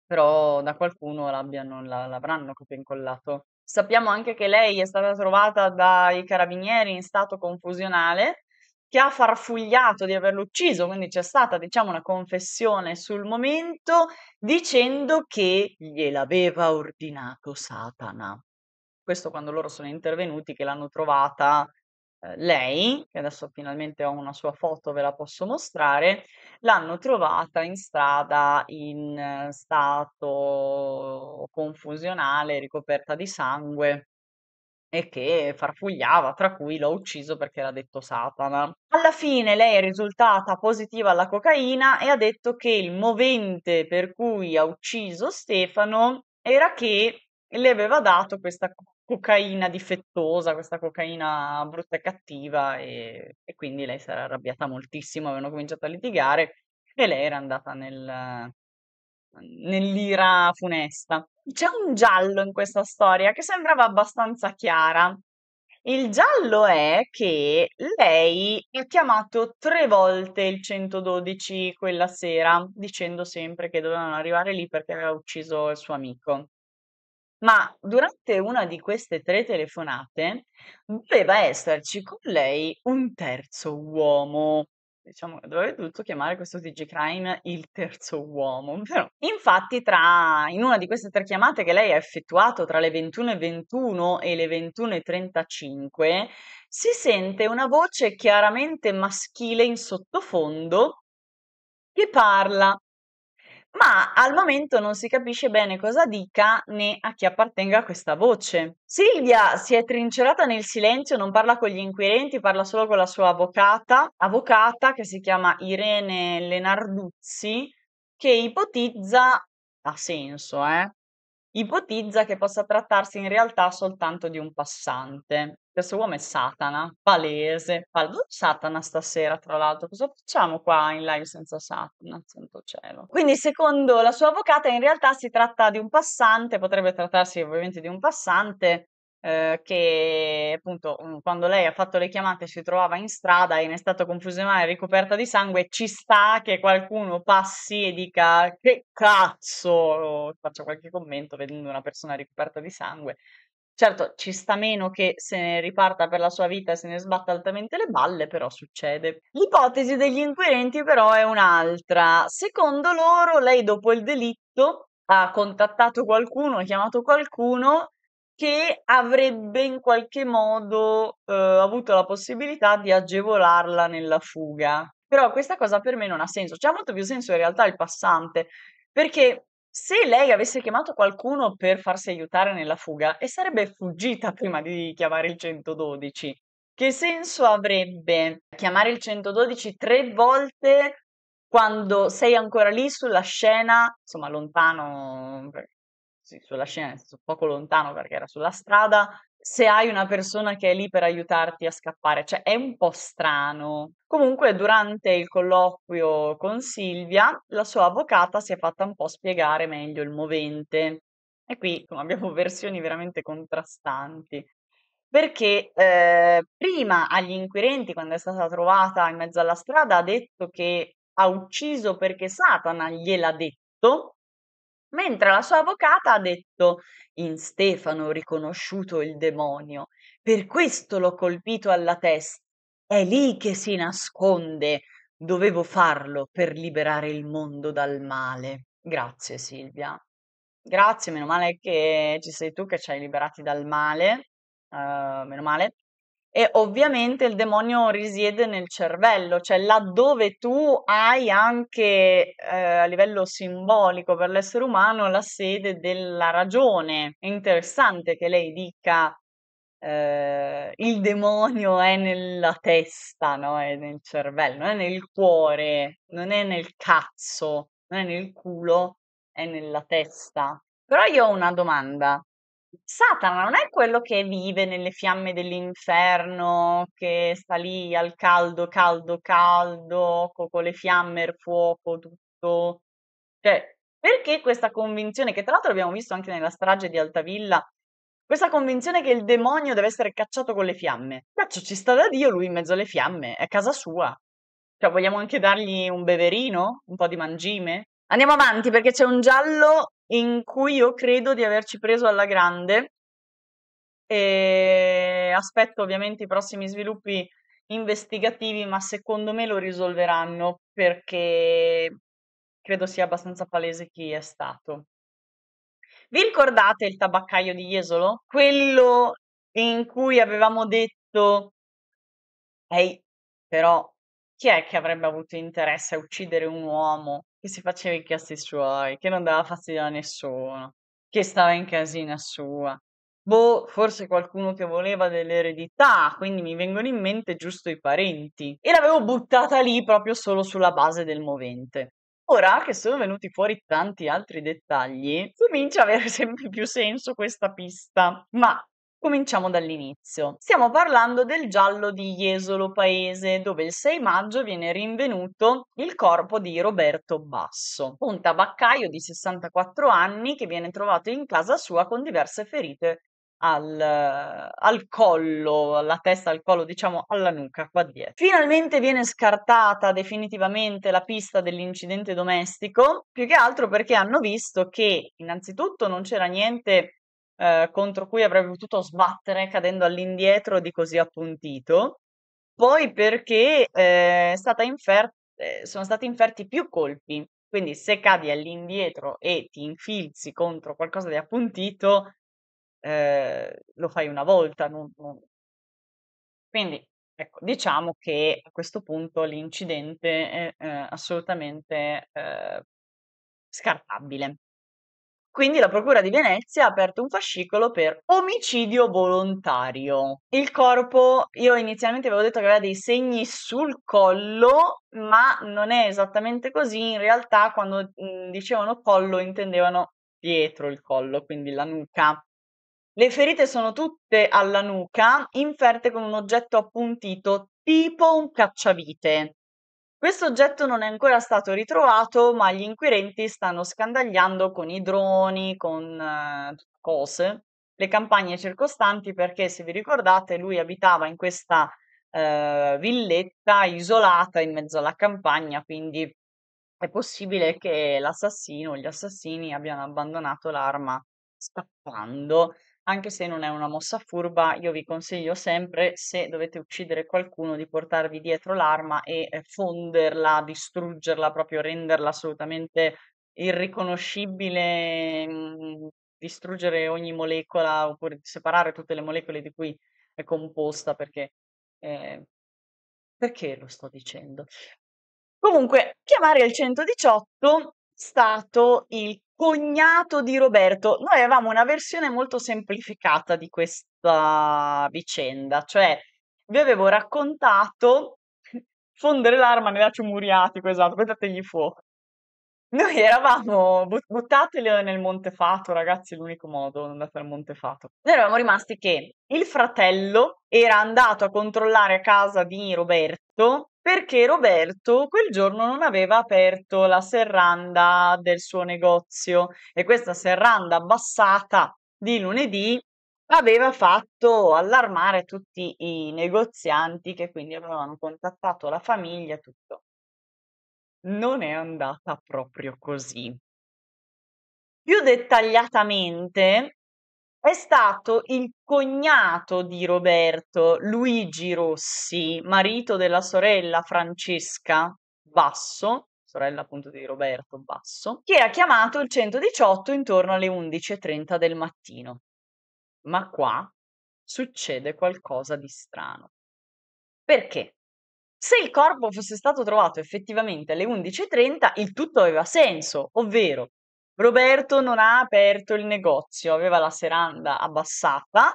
però da qualcuno l'abbiano, l'avranno copia e incollato. Sappiamo anche che lei è stata trovata dai carabinieri in stato confusionale, che ha farfugliato di averlo ucciso, quindi c'è stata, diciamo, una confessione sul momento dicendo che gliel'aveva ordinato Satana questo quando loro sono intervenuti, che l'hanno trovata eh, lei, che adesso finalmente ho una sua foto, ve la posso mostrare, l'hanno trovata in strada in eh, stato confusionale, ricoperta di sangue e che farfugliava, tra cui l'ho ucciso perché era detto Satana. Alla fine lei è risultata positiva alla cocaina e ha detto che il movente per cui ha ucciso Stefano era che le aveva dato questa cocaina difettosa, questa cocaina brutta e cattiva e, e quindi lei si era arrabbiata moltissimo, avevano cominciato a litigare e lei era andata nel, nell'ira funesta. C'è un giallo in questa storia che sembrava abbastanza chiara. Il giallo è che lei ha chiamato tre volte il 112 quella sera, dicendo sempre che dovevano arrivare lì perché aveva ucciso il suo amico. Ma durante una di queste tre telefonate doveva esserci con lei un terzo uomo. Diciamo, avrei dovuto chiamare questo TG Crane il terzo uomo, però. Infatti, tra, in una di queste tre chiamate che lei ha effettuato tra le 21.21 e le 21.35, si sente una voce chiaramente maschile in sottofondo che parla ma al momento non si capisce bene cosa dica né a chi appartenga questa voce. Silvia si è trincerata nel silenzio, non parla con gli inquirenti, parla solo con la sua avvocata, avvocata che si chiama Irene Lenarduzzi, che ipotizza, ha senso, eh, ipotizza che possa trattarsi in realtà soltanto di un passante. Questo uomo è Satana, palese. Pal- Satana stasera, tra l'altro, cosa facciamo qua in live senza Satana? Santo cielo. Quindi, secondo la sua avvocata, in realtà si tratta di un passante, potrebbe trattarsi ovviamente di un passante eh, che appunto mm, quando lei ha fatto le chiamate si trovava in strada e ne è stato confusionale ricoperta di sangue, ci sta che qualcuno passi e dica che cazzo, faccia qualche commento vedendo una persona ricoperta di sangue. Certo, ci sta meno che se ne riparta per la sua vita e se ne sbatta altamente le balle, però succede. L'ipotesi degli inquirenti però è un'altra. Secondo loro, lei dopo il delitto ha contattato qualcuno, ha chiamato qualcuno che avrebbe in qualche modo eh, avuto la possibilità di agevolarla nella fuga. Però questa cosa per me non ha senso, cioè molto più senso in realtà il passante, perché se lei avesse chiamato qualcuno per farsi aiutare nella fuga e sarebbe fuggita prima di chiamare il 112, che senso avrebbe chiamare il 112 tre volte quando sei ancora lì sulla scena, insomma lontano sì, sulla scena, poco lontano perché era sulla strada, se hai una persona che è lì per aiutarti a scappare, cioè è un po' strano. Comunque durante il colloquio con Silvia, la sua avvocata si è fatta un po' spiegare meglio il movente. E qui abbiamo versioni veramente contrastanti perché eh, prima agli inquirenti, quando è stata trovata in mezzo alla strada, ha detto che ha ucciso perché Satana gliel'ha detto, Mentre la sua avvocata ha detto: In Stefano ho riconosciuto il demonio, per questo l'ho colpito alla testa. È lì che si nasconde. Dovevo farlo per liberare il mondo dal male. Grazie Silvia. Grazie, meno male che ci sei tu che ci hai liberati dal male. eh, meno male e ovviamente il demonio risiede nel cervello, cioè laddove tu hai anche eh, a livello simbolico per l'essere umano la sede della ragione. È interessante che lei dica eh, il demonio è nella testa, no? è nel cervello, non è nel cuore, non è nel cazzo, non è nel culo, è nella testa. Però io ho una domanda. Satana non è quello che vive nelle fiamme dell'inferno, che sta lì al caldo, caldo, caldo, con le fiamme, il fuoco, tutto. Cioè, perché questa convinzione, che tra l'altro abbiamo visto anche nella strage di Altavilla, questa convinzione che il demonio deve essere cacciato con le fiamme? Caccio, ci sta da Dio lui in mezzo alle fiamme, è casa sua. Cioè, vogliamo anche dargli un beverino, un po' di mangime? Andiamo avanti perché c'è un giallo in cui io credo di averci preso alla grande e aspetto ovviamente i prossimi sviluppi investigativi, ma secondo me lo risolveranno perché credo sia abbastanza palese chi è stato. Vi ricordate il tabaccaio di Jesolo? Quello in cui avevamo detto, ehi, però chi è che avrebbe avuto interesse a uccidere un uomo che si faceva i cazzi suoi, che non dava fastidio a nessuno, che stava in casina sua? Boh, forse qualcuno che voleva dell'eredità, quindi mi vengono in mente giusto i parenti. E l'avevo buttata lì proprio solo sulla base del movente. Ora che sono venuti fuori tanti altri dettagli, comincia a avere sempre più senso questa pista. Ma Cominciamo dall'inizio. Stiamo parlando del giallo di Jesolo Paese, dove il 6 maggio viene rinvenuto il corpo di Roberto Basso, un tabaccaio di 64 anni che viene trovato in casa sua con diverse ferite al, al, collo, alla testa, al collo, diciamo alla nuca qua dietro. Finalmente viene scartata definitivamente la pista dell'incidente domestico, più che altro perché hanno visto che innanzitutto non c'era niente eh, contro cui avrebbe potuto sbattere cadendo all'indietro di così appuntito, poi perché eh, infer- eh, sono stati inferti più colpi. Quindi se cadi all'indietro e ti infilzi contro qualcosa di appuntito, eh, lo fai una volta. Non, non... Quindi ecco, diciamo che a questo punto l'incidente è eh, assolutamente eh, scartabile. Quindi la Procura di Venezia ha aperto un fascicolo per omicidio volontario. Il corpo, io inizialmente avevo detto che aveva dei segni sul collo, ma non è esattamente così. In realtà, quando mhmm, dicevano collo, intendevano dietro il collo, quindi la nuca. Le ferite sono tutte alla nuca, inferte con un oggetto appuntito tipo un cacciavite. Questo oggetto non è ancora stato ritrovato, ma gli inquirenti stanno scandagliando con i droni, con eh, cose, le campagne circostanti perché, se vi ricordate, lui abitava in questa eh, villetta isolata in mezzo alla campagna, quindi è possibile che l'assassino o gli assassini abbiano abbandonato l'arma scappando anche se non è una mossa furba, io vi consiglio sempre, se dovete uccidere qualcuno, di portarvi dietro l'arma e eh, fonderla, distruggerla, proprio renderla assolutamente irriconoscibile, mm, distruggere ogni molecola oppure separare tutte le molecole di cui è composta perché... Eh, perché lo sto dicendo? Comunque, chiamare il 118 stato il cognato di Roberto. Noi avevamo una versione molto semplificata di questa vicenda, cioè vi avevo raccontato fondere l'arma nell'acido muriatico, esatto, mettetegli fuoco. Noi eravamo, but- buttatelo nel Fato, ragazzi, l'unico modo, andate al Monte Fato. Noi eravamo rimasti che il fratello era andato a controllare a casa di Roberto perché Roberto quel giorno non aveva aperto la serranda del suo negozio e questa serranda abbassata di lunedì aveva fatto allarmare tutti i negozianti che quindi avevano contattato la famiglia e tutto. Non è andata proprio così. Più dettagliatamente è stato il cognato di Roberto, Luigi Rossi, marito della sorella Francesca Basso, sorella appunto di Roberto Basso, che ha chiamato il 118 intorno alle 11.30 del mattino. Ma qua succede qualcosa di strano. Perché? Se il corpo fosse stato trovato effettivamente alle 11.30, il tutto aveva senso, ovvero Roberto non ha aperto il negozio, aveva la seranda abbassata,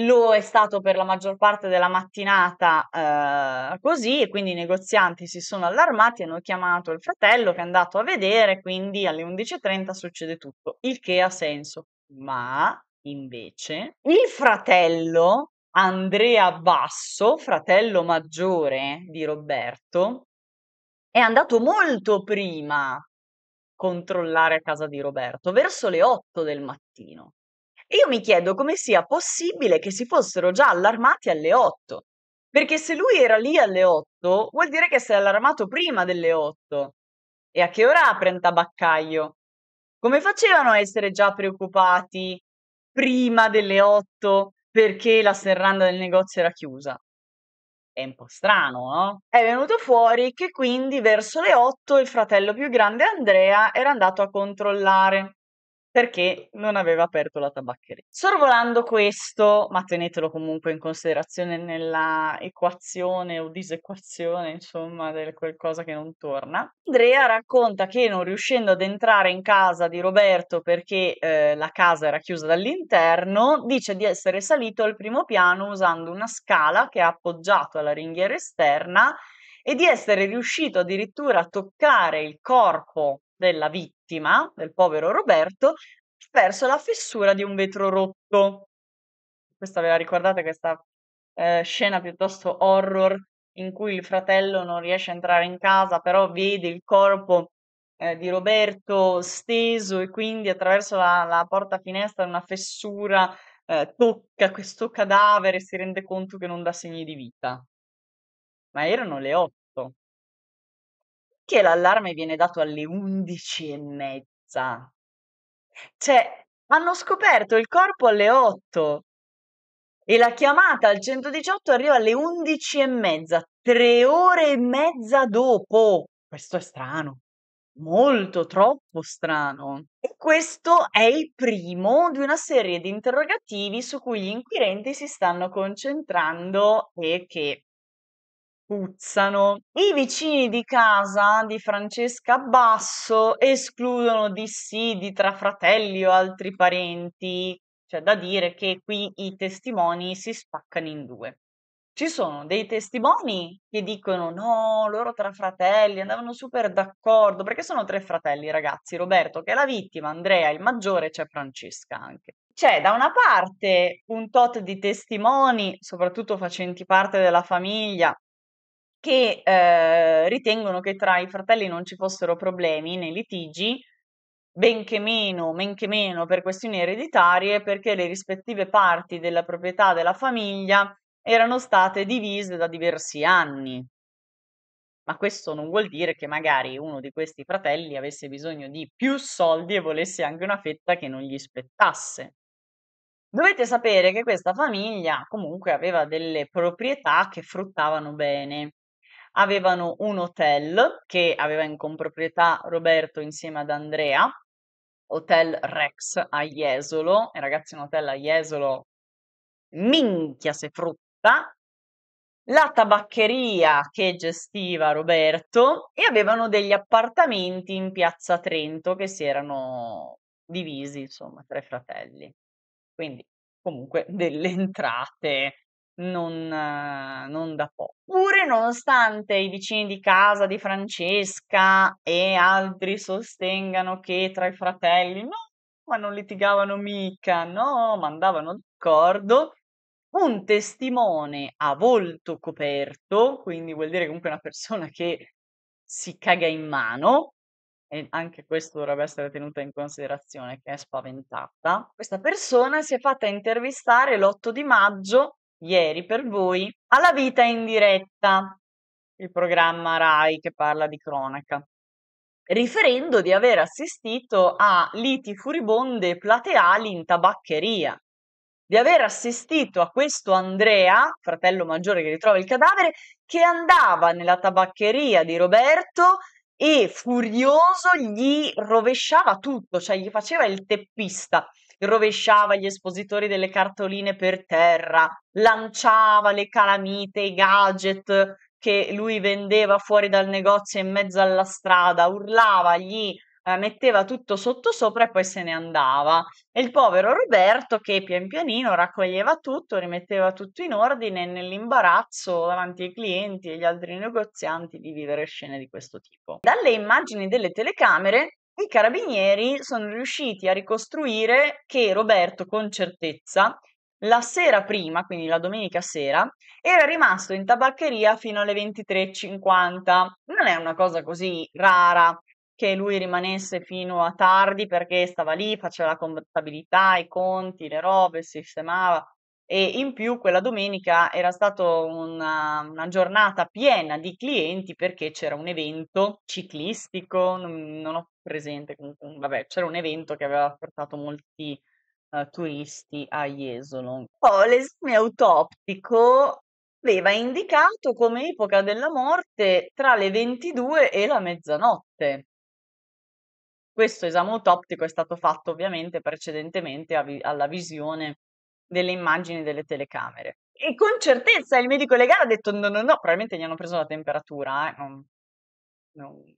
lo è stato per la maggior parte della mattinata eh, così e quindi i negozianti si sono allarmati, hanno chiamato il fratello che è andato a vedere, quindi alle 11.30 succede tutto, il che ha senso. Ma invece il fratello Andrea Basso, fratello maggiore di Roberto, è andato molto prima controllare a casa di Roberto verso le 8 del mattino. E io mi chiedo come sia possibile che si fossero già allarmati alle 8. Perché se lui era lì alle 8, vuol dire che si è allarmato prima delle 8. E a che ora apre un tabaccaio? Come facevano a essere già preoccupati prima delle 8 perché la serranda del negozio era chiusa? è un po' strano, no? È venuto fuori che quindi verso le 8 il fratello più grande Andrea era andato a controllare perché non aveva aperto la tabaccheria. Sorvolando questo, ma tenetelo comunque in considerazione nella equazione o disequazione, insomma, del qualcosa che non torna, Andrea racconta che non riuscendo ad entrare in casa di Roberto perché eh, la casa era chiusa dall'interno, dice di essere salito al primo piano usando una scala che ha appoggiato alla ringhiera esterna e di essere riuscito addirittura a toccare il corpo della vittima, del povero Roberto, verso la fessura di un vetro rotto. Questa ve la ricordate questa eh, scena piuttosto horror in cui il fratello non riesce a entrare in casa, però vede il corpo eh, di Roberto steso e quindi attraverso la, la porta finestra una fessura eh, tocca questo cadavere e si rende conto che non dà segni di vita. Ma erano le otto che l'allarme viene dato alle 11 e mezza. Cioè, hanno scoperto il corpo alle 8 e la chiamata al 118 arriva alle 11 e mezza, tre ore e mezza dopo. Questo è strano, molto, troppo strano. E questo è il primo di una serie di interrogativi su cui gli inquirenti si stanno concentrando e che puzzano. I vicini di casa di Francesca Basso escludono di sì di tra fratelli o altri parenti, c'è da dire che qui i testimoni si spaccano in due. Ci sono dei testimoni che dicono no, loro tra fratelli andavano super d'accordo, perché sono tre fratelli ragazzi, Roberto che è la vittima, Andrea il maggiore, c'è Francesca anche. C'è da una parte un tot di testimoni, soprattutto facenti parte della famiglia, che eh, ritengono che tra i fratelli non ci fossero problemi nei litigi, benché meno, men che meno per questioni ereditarie, perché le rispettive parti della proprietà della famiglia erano state divise da diversi anni. Ma questo non vuol dire che magari uno di questi fratelli avesse bisogno di più soldi e volesse anche una fetta che non gli spettasse. Dovete sapere che questa famiglia comunque aveva delle proprietà che fruttavano bene avevano un hotel che aveva in comproprietà Roberto insieme ad Andrea, Hotel Rex a Jesolo, e ragazzi un hotel a Jesolo minchia se frutta, la tabaccheria che gestiva Roberto e avevano degli appartamenti in piazza Trento che si erano divisi, insomma, tra i fratelli. Quindi comunque delle entrate non, eh, non da poco. Pure nonostante i vicini di casa di Francesca e altri sostengano che tra i fratelli no, ma non litigavano mica, no, ma andavano d'accordo, un testimone a volto coperto, quindi vuol dire comunque una persona che si caga in mano, e anche questo dovrebbe essere tenuto in considerazione, che è spaventata. Questa persona si è fatta intervistare l'8 di maggio Ieri per voi alla vita in diretta, il programma Rai che parla di cronaca, riferendo di aver assistito a liti furibonde plateali in tabaccheria, di aver assistito a questo Andrea, fratello maggiore che ritrova il cadavere, che andava nella tabaccheria di Roberto e furioso gli rovesciava tutto, cioè gli faceva il teppista rovesciava gli espositori delle cartoline per terra, lanciava le calamite, i gadget che lui vendeva fuori dal negozio in mezzo alla strada, urlava, gli eh, metteva tutto sotto sopra e poi se ne andava. E il povero Roberto che pian pianino raccoglieva tutto, rimetteva tutto in ordine nell'imbarazzo davanti ai clienti e agli altri negozianti di vivere scene di questo tipo. Dalle immagini delle telecamere i carabinieri sono riusciti a ricostruire che Roberto con certezza la sera prima, quindi la domenica sera, era rimasto in tabaccheria fino alle 23.50. Non è una cosa così rara che lui rimanesse fino a tardi perché stava lì, faceva la contabilità, i conti, le robe, sistemava e in più quella domenica era stata una, una, giornata piena di clienti perché c'era un evento ciclistico, non, non ho presente comunque, vabbè, c'era un evento che aveva portato molti uh, turisti a Jesolo. Poi l'esame autoptico aveva indicato come epoca della morte tra le 22 e la mezzanotte. Questo esame autoptico è stato fatto ovviamente precedentemente vi- alla visione delle immagini delle telecamere. E con certezza il medico legale ha detto no, no, no, probabilmente gli hanno preso la temperatura, eh. non, non,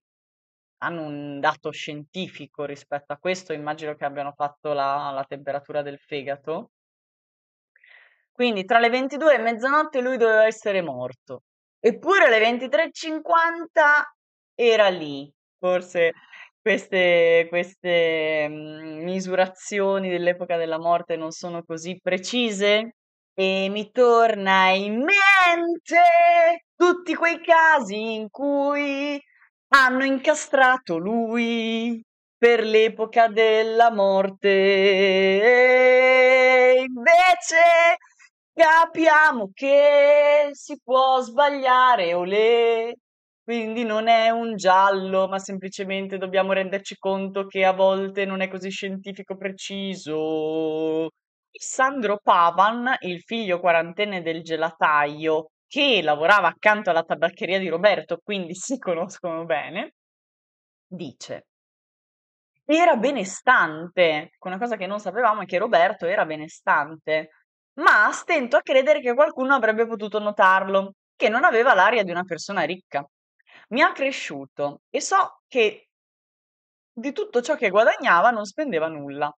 hanno un dato scientifico rispetto a questo, immagino che abbiano fatto la, la temperatura del fegato. Quindi tra le 22 e mezzanotte lui doveva essere morto, eppure alle 23.50 era lì, forse queste, queste mhmm, misurazioni dell'epoca della morte non sono così precise e mi torna in mente tutti quei casi in cui hanno incastrato lui per l'epoca della morte. E invece capiamo che si può sbagliare, olè. Quindi non è un giallo, ma semplicemente dobbiamo renderci conto che a volte non è così scientifico preciso. Sandro Pavan, il figlio quarantenne del gelataio, che lavorava accanto alla tabaccheria di Roberto, quindi si conoscono bene, dice: Era benestante. Una cosa che non sapevamo è che Roberto era benestante, ma stento a credere che qualcuno avrebbe potuto notarlo, che non aveva l'aria di una persona ricca mi ha cresciuto e so che di tutto ciò che guadagnava non spendeva nulla.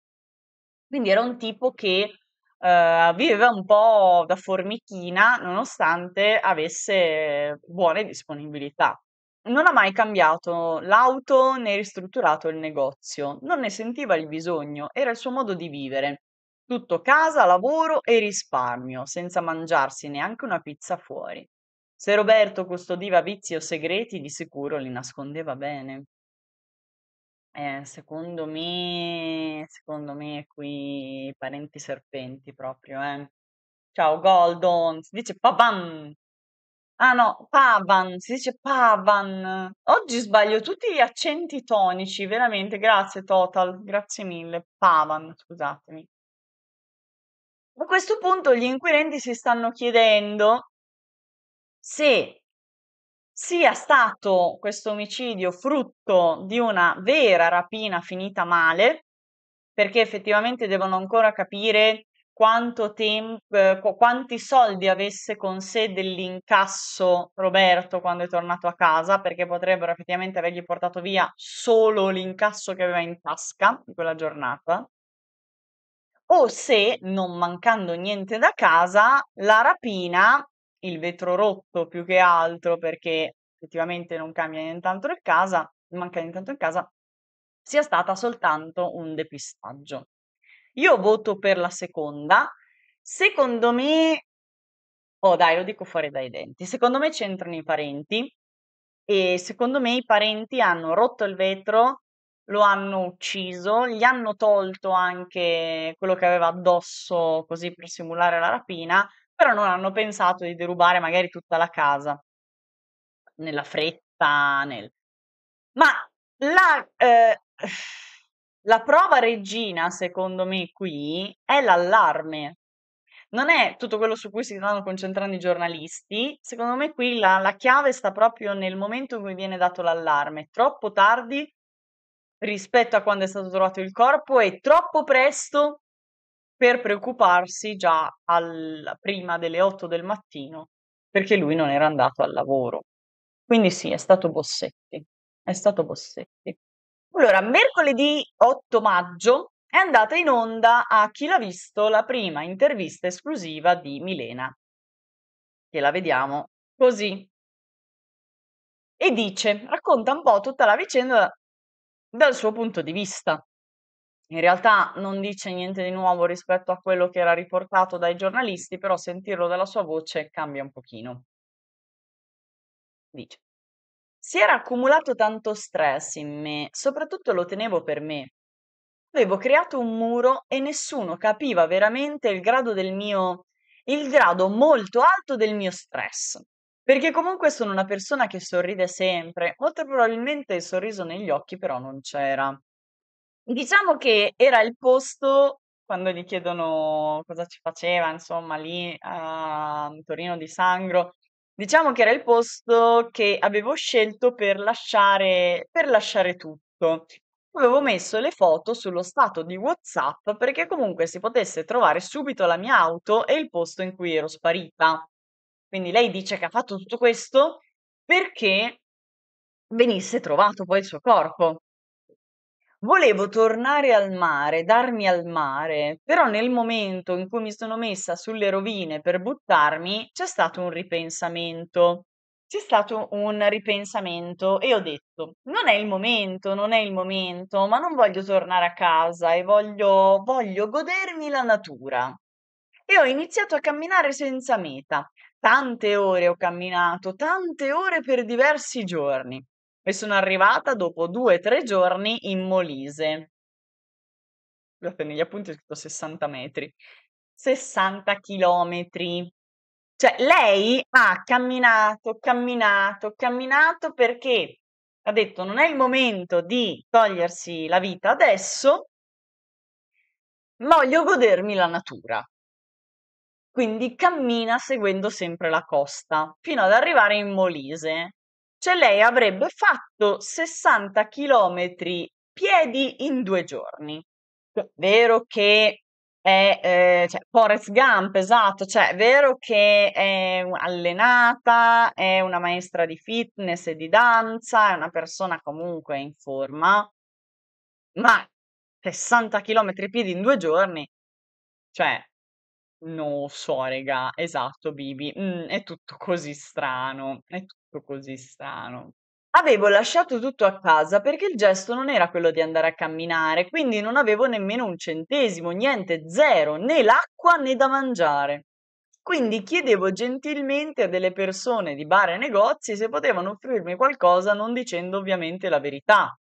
Quindi era un tipo che eh, viveva un po' da formichina nonostante avesse buone disponibilità. Non ha mai cambiato l'auto né ristrutturato il negozio, non ne sentiva il bisogno, era il suo modo di vivere. Tutto casa, lavoro e risparmio, senza mangiarsi neanche una pizza fuori. Se Roberto custodiva vizi o segreti, di sicuro li nascondeva bene. Eh, secondo me, secondo me qui parenti serpenti proprio, eh. Ciao Goldon, si dice Pavan. Ah no, Pavan, si dice Pavan. Oggi sbaglio tutti gli accenti tonici, veramente, grazie Total, grazie mille. Pavan, scusatemi. A questo punto gli inquirenti si stanno chiedendo se sia stato questo omicidio frutto di una vera rapina finita male, perché effettivamente devono ancora capire quanto tempo, eh, quanti soldi avesse con sé dell'incasso Roberto quando è tornato a casa, perché potrebbero effettivamente avergli portato via solo l'incasso che aveva in tasca di quella giornata o se, non mancando niente da casa, la rapina il vetro rotto più che altro perché effettivamente non cambia nient'altro in casa, manca nient'altro in casa, sia stata soltanto un depistaggio. Io voto per la seconda. Secondo me, oh dai, lo dico fuori dai denti, secondo me c'entrano i parenti e secondo me i parenti hanno rotto il vetro, lo hanno ucciso, gli hanno tolto anche quello che aveva addosso così per simulare la rapina, però non hanno pensato di derubare magari tutta la casa nella fretta, nel... ma la, eh, la prova regina, secondo me, qui è l'allarme. Non è tutto quello su cui si stanno concentrando i giornalisti. Secondo me qui la, la chiave sta proprio nel momento in cui viene dato l'allarme. Troppo tardi rispetto a quando è stato trovato il corpo e troppo presto per preoccuparsi già al, prima delle 8 del mattino perché lui non era andato al lavoro. Quindi sì, è stato Bossetti. È stato Bossetti. Allora, mercoledì 8 maggio è andata in onda a Chi l'ha visto la prima intervista esclusiva di Milena, che la vediamo così. E dice, racconta un po' tutta la vicenda dal suo punto di vista in realtà non dice niente di nuovo rispetto a quello che era riportato dai giornalisti, però sentirlo dalla sua voce cambia un pochino. Dice. Si era accumulato tanto stress in me, soprattutto lo tenevo per me. Avevo creato un muro e nessuno capiva veramente il grado del mio il grado molto alto del mio stress. Perché comunque sono una persona che sorride sempre, molto probabilmente il sorriso negli occhi però non c'era. Diciamo che era il posto, quando gli chiedono cosa ci faceva, insomma, lì a Torino di Sangro, diciamo che era il posto che avevo scelto per lasciare, per lasciare tutto. Avevo messo le foto sullo stato di WhatsApp perché comunque si potesse trovare subito la mia auto e il posto in cui ero sparita. Quindi lei dice che ha fatto tutto questo perché venisse trovato poi il suo corpo. Volevo tornare al mare, darmi al mare, però nel momento in cui mi sono messa sulle rovine per buttarmi c'è stato un ripensamento. C'è stato un ripensamento e ho detto: non è il momento, non è il momento, ma non voglio tornare a casa e voglio, voglio godermi la natura. E ho iniziato a camminare senza meta. Tante ore ho camminato, tante ore per diversi giorni e sono arrivata dopo due o tre giorni in Molise. Guardate, negli appunti ho scritto 60 metri. 60 chilometri. Cioè, lei ha camminato, camminato, camminato perché ha detto non è il momento di togliersi la vita adesso, voglio godermi la natura. Quindi cammina seguendo sempre la costa fino ad arrivare in Molise, cioè lei avrebbe fatto 60 chilometri piedi in due giorni. Vero che è eh, cioè, Forrest Gump, esatto, cioè è vero che è allenata, è una maestra di fitness e di danza, è una persona comunque in forma, ma 60 km piedi in due giorni, cioè No, Sorega, esatto Bibi. Mh, mm, è tutto così strano, è tutto così strano. Avevo lasciato tutto a casa perché il gesto non era quello di andare a camminare, quindi non avevo nemmeno un centesimo, niente, zero, né l'acqua né da mangiare. Quindi chiedevo gentilmente a delle persone di bar e negozi se potevano offrirmi qualcosa, non dicendo ovviamente la verità.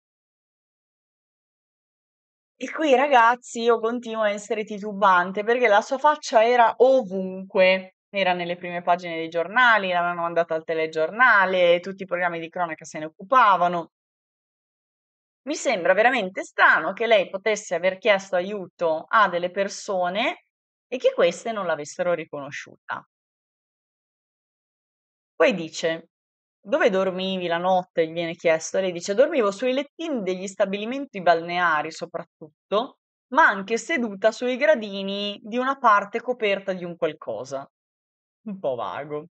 E qui ragazzi io continuo a essere titubante perché la sua faccia era ovunque. Era nelle prime pagine dei giornali, l'avevano mandata al telegiornale, tutti i programmi di cronaca se ne occupavano. Mi sembra veramente strano che lei potesse aver chiesto aiuto a delle persone e che queste non l'avessero riconosciuta. Poi dice, dove dormivi la notte? gli viene chiesto. lei dice: Dormivo sui lettini degli stabilimenti balneari, soprattutto, ma anche seduta sui gradini di una parte coperta di un qualcosa. Un po' vago.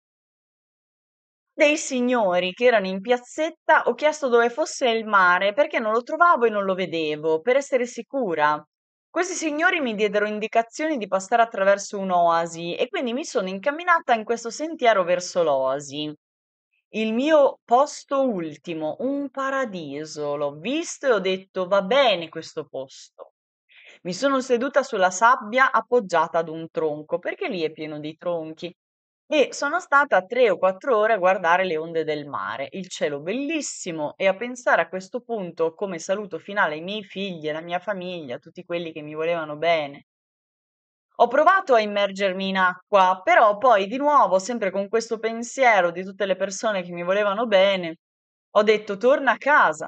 Dei signori che erano in piazzetta ho chiesto dove fosse il mare perché non lo trovavo e non lo vedevo, per essere sicura. Questi signori mi diedero indicazioni di passare attraverso un'oasi e quindi mi sono incamminata in questo sentiero verso l'oasi il mio posto ultimo, un paradiso, l'ho visto e ho detto va bene questo posto. Mi sono seduta sulla sabbia appoggiata ad un tronco, perché lì è pieno di tronchi, e sono stata tre o quattro ore a guardare le onde del mare, il cielo bellissimo e a pensare a questo punto come saluto finale ai miei figli, alla mia famiglia, a tutti quelli che mi volevano bene. Ho provato a immergermi in acqua, però poi di nuovo, sempre con questo pensiero di tutte le persone che mi volevano bene, ho detto torna a casa.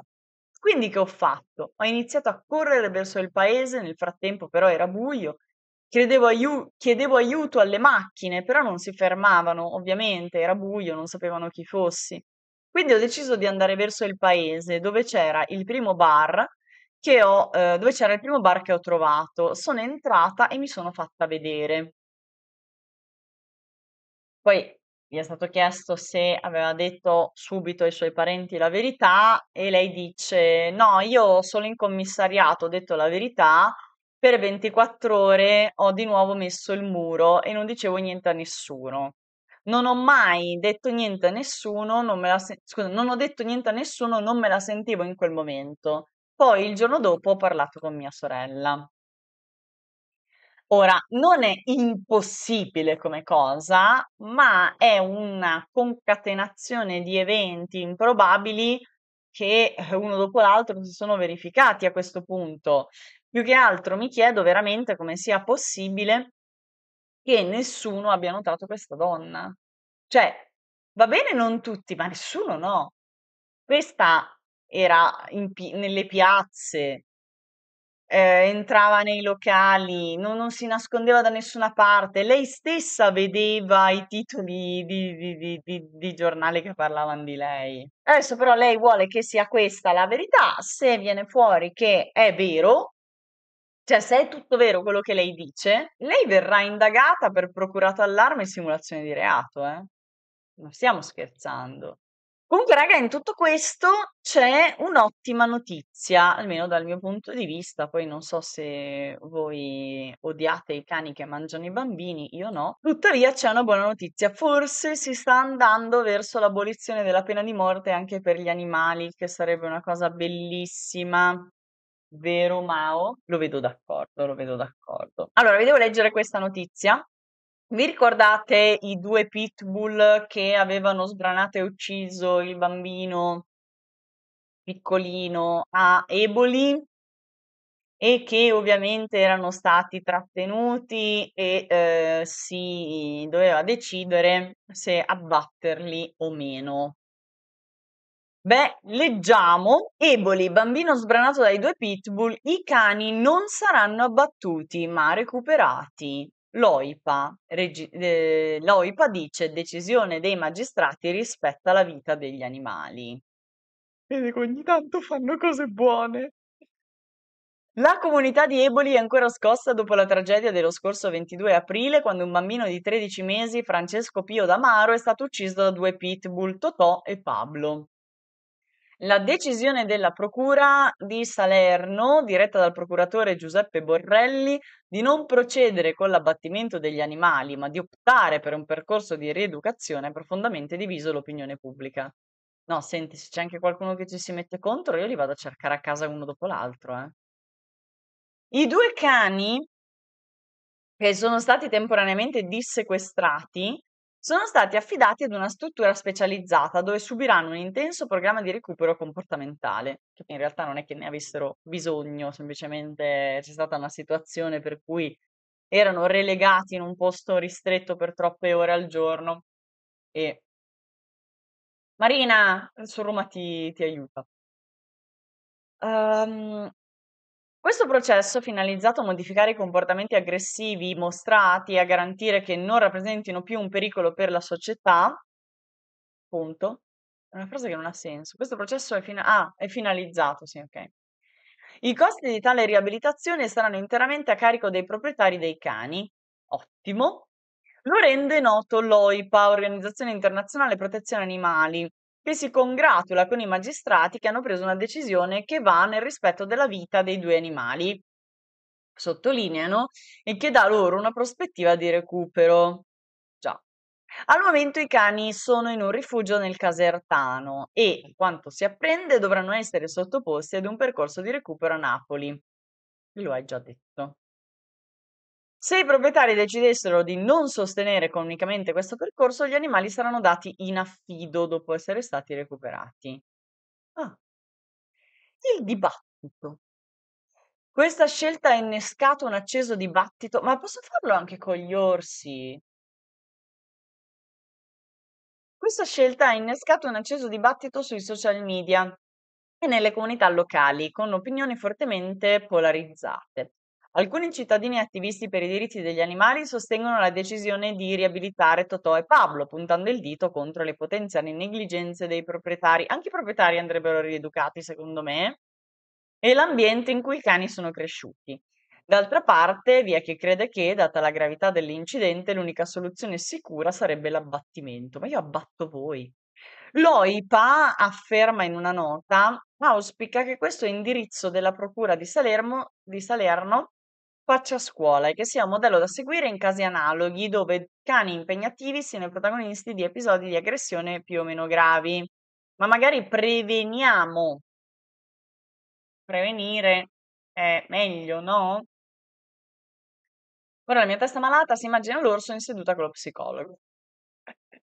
Quindi che ho fatto? Ho iniziato a correre verso il paese, nel frattempo però era buio, aiu- chiedevo aiuto alle macchine, però non si fermavano, ovviamente era buio, non sapevano chi fossi. Quindi ho deciso di andare verso il paese, dove c'era il primo bar, che ho, eh, dove c'era il primo bar che ho trovato. Sono entrata e mi sono fatta vedere. Poi gli è stato chiesto se aveva detto subito ai suoi parenti la verità e lei dice no, io solo in commissariato ho detto la verità, per 24 ore ho di nuovo messo il muro e non dicevo niente a nessuno. Non ho mai detto niente a nessuno, non me la, se- scusa, non ho detto niente a nessuno, non me la sentivo in quel momento. Poi il giorno dopo ho parlato con mia sorella. Ora, non è impossibile come cosa, ma è una concatenazione di eventi improbabili che eh, uno dopo l'altro si sono verificati a questo punto. Più che altro mi chiedo veramente come sia possibile che nessuno abbia notato questa donna. Cioè, va bene non tutti, ma nessuno no. Questa era pi- nelle piazze, eh, entrava nei locali, non, non, si nascondeva da nessuna parte. Lei stessa vedeva i titoli di, di, di, di giornale che parlavano di lei. Adesso però lei vuole che sia questa la verità. Se viene fuori che è vero, cioè se è tutto vero quello che lei dice, lei verrà indagata per procurato allarme e simulazione di reato. Eh? Non stiamo scherzando. Comunque raga, in tutto questo c'è un'ottima notizia, almeno dal mio punto di vista, poi non so se voi odiate i cani che mangiano i bambini, io no. Tuttavia c'è una buona notizia, forse si sta andando verso l'abolizione della pena di morte anche per gli animali, che sarebbe una cosa bellissima. Vero Mao? Lo vedo d'accordo, lo vedo d'accordo. Allora, vi devo leggere questa notizia vi ricordate i due pitbull che avevano sbranato e ucciso il bambino piccolino a Eboli e che ovviamente erano stati trattenuti e eh, si doveva decidere se abbatterli o meno. Beh, leggiamo, Eboli, bambino sbranato dai due pitbull, i cani non saranno abbattuti ma recuperati. L'OIPA, regi- eh, l'OIPA dice decisione dei magistrati rispetto alla vita degli animali. Vedi, dico, ogni tanto fanno cose buone. La comunità di Eboli è ancora scossa dopo la tragedia dello scorso 22 aprile, quando un bambino di 13 mesi, Francesco Pio D'Amaro, è stato ucciso da due pitbull, Totò e Pablo. La decisione della Procura di Salerno, diretta dal procuratore Giuseppe Borrelli, di non procedere con l'abbattimento degli animali, ma di optare per un percorso di rieducazione, ha profondamente diviso l'opinione pubblica. No, senti, se c'è anche qualcuno che ci si mette contro, io li vado a cercare a casa uno dopo l'altro. eh. I due cani che sono stati temporaneamente dissequestrati sono stati affidati ad una struttura specializzata dove subiranno un intenso programma di recupero comportamentale, che in realtà non è che ne avessero bisogno, semplicemente c'è stata una situazione per cui erano relegati in un posto ristretto per troppe ore al giorno e Marina su Roma ti, ti aiuta. Um, questo processo, finalizzato a modificare i comportamenti aggressivi mostrati e a garantire che non rappresentino più un pericolo per la società, punto, è una frase che non ha senso. Questo processo è, fina- ah, è finalizzato, sì, ok. I costi di tale riabilitazione saranno interamente a carico dei proprietari dei cani. Ottimo. Lo rende noto l'OIPA, Organizzazione Internazionale Protezione Animali, che si congratula con i magistrati che hanno preso una decisione che va nel rispetto della vita dei due animali, sottolineano, e che dà loro una prospettiva di recupero. Già. Al momento i cani sono in un rifugio nel Casertano e, a quanto si apprende, dovranno essere sottoposti ad un percorso di recupero a Napoli. Lo hai già detto. Se i proprietari decidessero di non sostenere economicamente questo percorso, gli animali saranno dati in affido dopo essere stati recuperati. Ah. Il dibattito. Questa scelta ha innescato un acceso dibattito, ma posso farlo anche con gli orsi? Questa scelta ha innescato un acceso dibattito sui social media e nelle comunità locali, con opinioni fortemente polarizzate. Alcuni cittadini attivisti per i diritti degli animali sostengono la decisione di riabilitare Totò e Pablo, puntando il dito contro le potenziali negligenze dei proprietari. Anche i proprietari andrebbero rieducati, secondo me, e l'ambiente in cui i cani sono cresciuti. D'altra parte, vi è chi crede che, data la gravità dell'incidente, l'unica soluzione sicura sarebbe l'abbattimento. Ma io abbatto voi. L'OIPA afferma in una nota, auspica che questo indirizzo della Procura di Salerno, di Salerno Faccia scuola e che sia un modello da seguire in casi analoghi dove cani impegnativi siano i protagonisti di episodi di aggressione più o meno gravi. Ma magari preveniamo. Prevenire è meglio, no? Ora la mia testa malata si immagina l'orso in seduta con lo psicologo.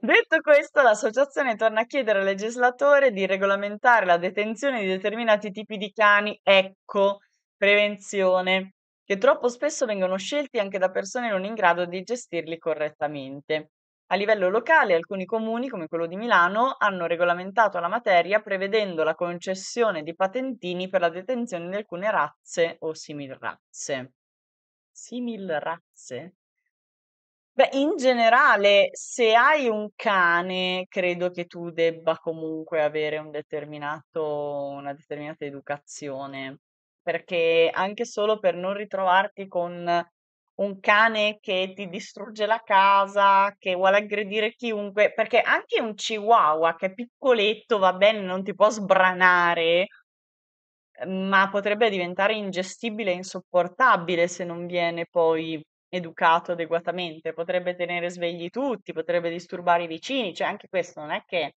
Detto questo, l'associazione torna a chiedere al legislatore di regolamentare la detenzione di determinati tipi di cani, ecco, Prevenzione, che troppo spesso vengono scelti anche da persone non in grado di gestirli correttamente. A livello locale, alcuni comuni, come quello di Milano, hanno regolamentato la materia prevedendo la concessione di patentini per la detenzione di alcune razze o similrazze. Similrazze? Beh, in generale, se hai un cane, credo che tu debba comunque avere un determinato, una determinata educazione perché anche solo per non ritrovarti con un cane che ti distrugge la casa, che vuole aggredire chiunque, perché anche un chihuahua che è piccoletto, va bene, non ti può sbranare, ehm, ma potrebbe diventare ingestibile e insopportabile se non viene poi educato adeguatamente, potrebbe tenere svegli tutti, potrebbe disturbare i vicini, cioè anche questo non è che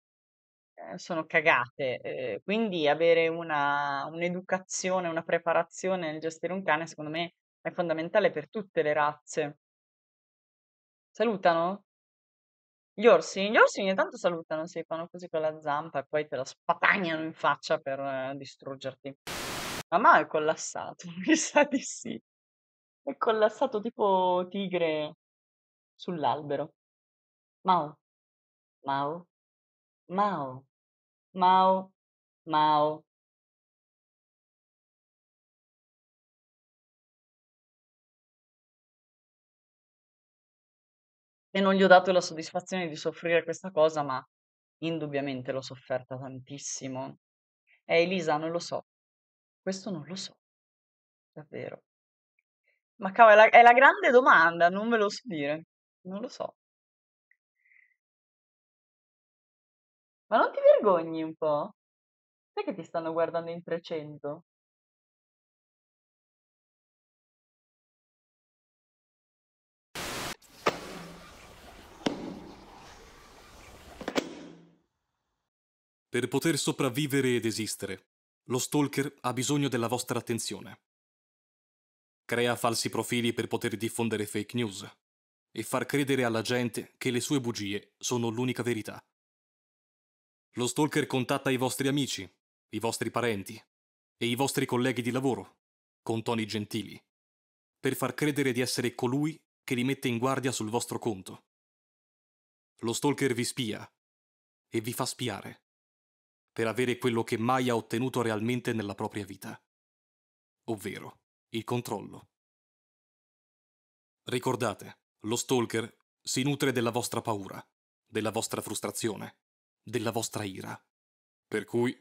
eh, sono cagate. Ehm, quindi avere una un'educazione, una preparazione nel gestire un cane, secondo me, è fondamentale per tutte le razze. Salutano? Gli orsi? Gli orsi ogni tanto salutano, sì, fanno così con la zampa e poi te la spatagnano in faccia per eh, distruggerti. Mamma è collassato, mi sa di sì. È collassato tipo tigre sull'albero. Mau, mau, mau. Mao, Mao. E non gli ho dato la soddisfazione di soffrire questa cosa, ma indubbiamente l'ho sofferta tantissimo. Eh, Elisa, non lo so. Questo non lo so. Davvero. Ma cavolo, è la, è la grande domanda, non ve lo so dire. Non lo so. Ma non ti vergogni un po'? Sai che ti stanno guardando in 300? Per poter sopravvivere ed esistere, lo stalker ha bisogno della vostra attenzione. Crea falsi profili per poter diffondere fake news e far credere alla gente che le sue bugie sono l'unica verità. Lo stalker contatta i vostri amici, i vostri parenti e i vostri colleghi di lavoro, con toni gentili, per far credere di essere colui che li mette in guardia sul vostro conto. Lo stalker vi spia e vi fa spiare per avere quello che mai ha ottenuto realmente nella propria vita, ovvero il controllo. Ricordate, lo stalker si nutre della vostra paura, della vostra frustrazione, della vostra ira. Per cui